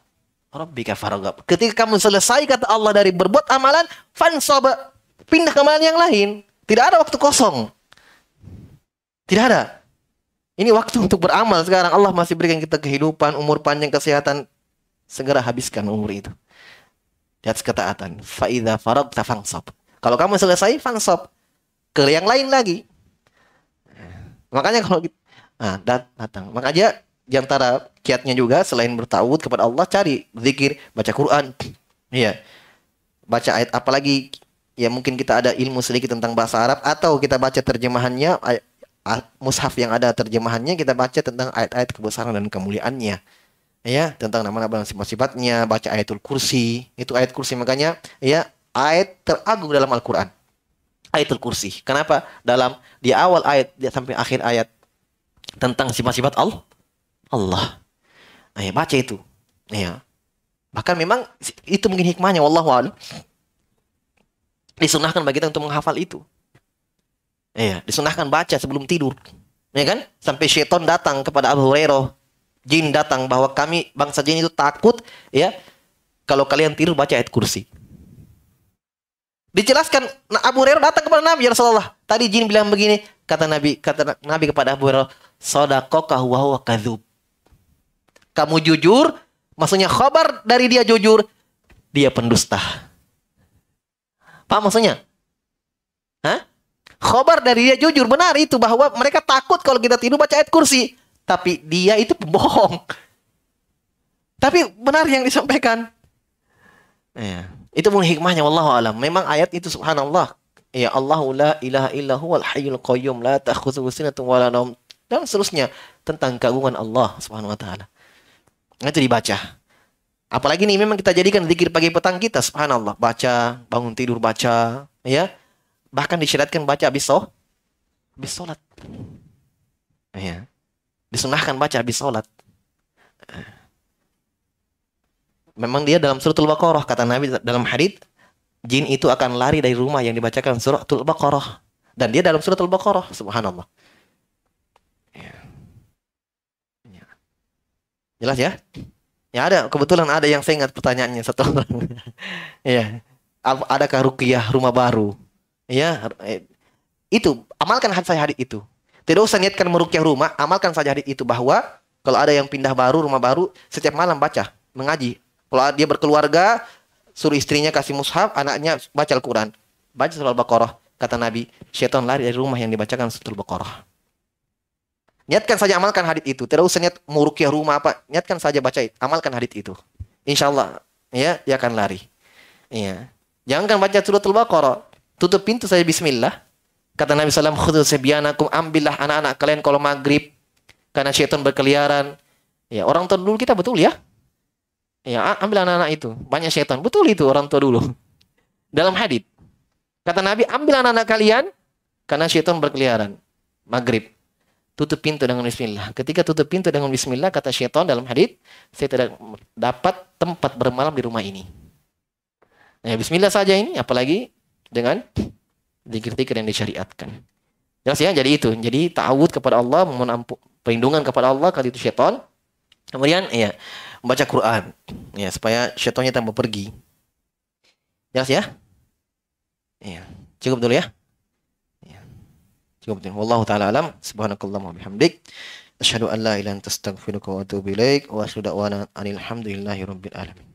rabbika faraghab. Ketika kamu selesai kata Allah dari berbuat amalan, fansab pindah ke amalan yang lain. Tidak ada waktu kosong. Tidak ada. Ini waktu untuk beramal sekarang. Allah masih berikan kita kehidupan, umur panjang, kesehatan. Segera habiskan umur itu. lihat atas ketaatan. Fa'idha faragta fansab. Kalau kamu selesai, fansab. Ke yang lain lagi. Makanya kalau Nah, dat datang. Makanya di antara kiatnya juga selain bertawud kepada Allah cari zikir, baca Quran. Iya. Baca ayat apalagi ya mungkin kita ada ilmu sedikit tentang bahasa Arab atau kita baca terjemahannya mushaf yang ada terjemahannya kita baca tentang ayat-ayat kebesaran dan kemuliaannya. Ya, tentang nama-nama dan sifat-sifatnya, baca ayatul kursi. Itu ayat kursi makanya ya ayat teragung dalam Al-Qur'an ayatul kursi. Kenapa? Dalam di awal ayat sampai akhir ayat tentang sifat-sifat Allah. Allah. Eh, Ayo baca itu. Ya. Bahkan memang itu mungkin hikmahnya Allah a'lam. Disunahkan bagi kita untuk menghafal itu. Ya, disunahkan baca sebelum tidur. Ya kan? Sampai syaitan datang kepada Abu Hurairah. Jin datang bahwa kami bangsa jin itu takut ya kalau kalian tidur baca ayat kursi. Dijelaskan Abu Hurairah datang kepada Nabi ya Rasulullah. Tadi jin bilang begini, kata Nabi kata Nabi kepada Abu Hurairah, sadaqaka wa kadzub. Kamu jujur, maksudnya khabar dari dia jujur, dia pendusta. Paham maksudnya? Hah? Khabar dari dia jujur benar itu bahwa mereka takut kalau kita tidur baca ayat kursi, tapi dia itu pembohong. Tapi benar yang disampaikan. Ya. Itu pun hikmahnya wallahu alam. Memang ayat itu subhanallah. Ya Allahu la ilaha illa huwal hayyul qayyum la ta'khudhuhu sinatun wa la dan seterusnya tentang keagungan Allah Subhanahu wa taala. Nah, itu dibaca. Apalagi nih memang kita jadikan zikir pagi petang kita subhanallah, baca, bangun tidur baca, ya. Bahkan disyariatkan baca habis sholat. Habis salat. Ya. Disunahkan baca habis salat. Memang dia dalam suratul Baqarah kata Nabi dalam hadis jin itu akan lari dari rumah yang dibacakan suratul Baqarah dan dia dalam suratul Baqarah subhanallah. Jelas ya? Ya ada, kebetulan ada yang saya ingat pertanyaannya satu orang. Iya. Adakah rukiah rumah baru? ya itu amalkan hadis saya hadis itu. Tidak usah niatkan merukiah rumah, amalkan saja hadis itu bahwa kalau ada yang pindah baru, rumah baru, setiap malam baca, mengaji. Kalau dia berkeluarga, suruh istrinya kasih mushaf, anaknya baca Al-Quran. Baca surah Al-Baqarah, kata Nabi, setan lari dari rumah yang dibacakan surah Al-Baqarah. Niatkan saja amalkan hadit itu. Tidak usah niat murukiah ya rumah apa. Niatkan saja baca itu amalkan hadit itu. Insya Allah ya dia akan lari. ya Jangan baca suratul Baqarah. Tutup pintu saja bismillah. Kata Nabi SAW, khudu sebianakum, ambillah anak-anak kalian kalau maghrib. Karena syaitan berkeliaran. Ya, orang tua dulu kita betul ya. Ya, ambil anak-anak itu. Banyak syaitan. Betul itu orang tua dulu. Dalam hadit. Kata Nabi, ambil anak-anak kalian karena syaitan berkeliaran. Maghrib tutup pintu dengan bismillah. Ketika tutup pintu dengan bismillah, kata syaitan dalam hadis, saya tidak dapat tempat bermalam di rumah ini. Nah, ya, bismillah saja ini, apalagi dengan zikir yang disyariatkan. Jelas ya, jadi itu. Jadi ta'awud kepada Allah, memohon ampun, perlindungan kepada Allah kali itu syaitan. Kemudian ya, membaca Quran. Ya, supaya syaitannya tambah pergi. Jelas ya? Ya, Cukup dulu ya cukup penting. Wallahu taala alam. Subhanakallahumma bihamdik. Asyhadu an la ilaha illa astaghfiruka wa atubu ilaik wa asyhadu da'wana alhamdulillahi rabbil alamin.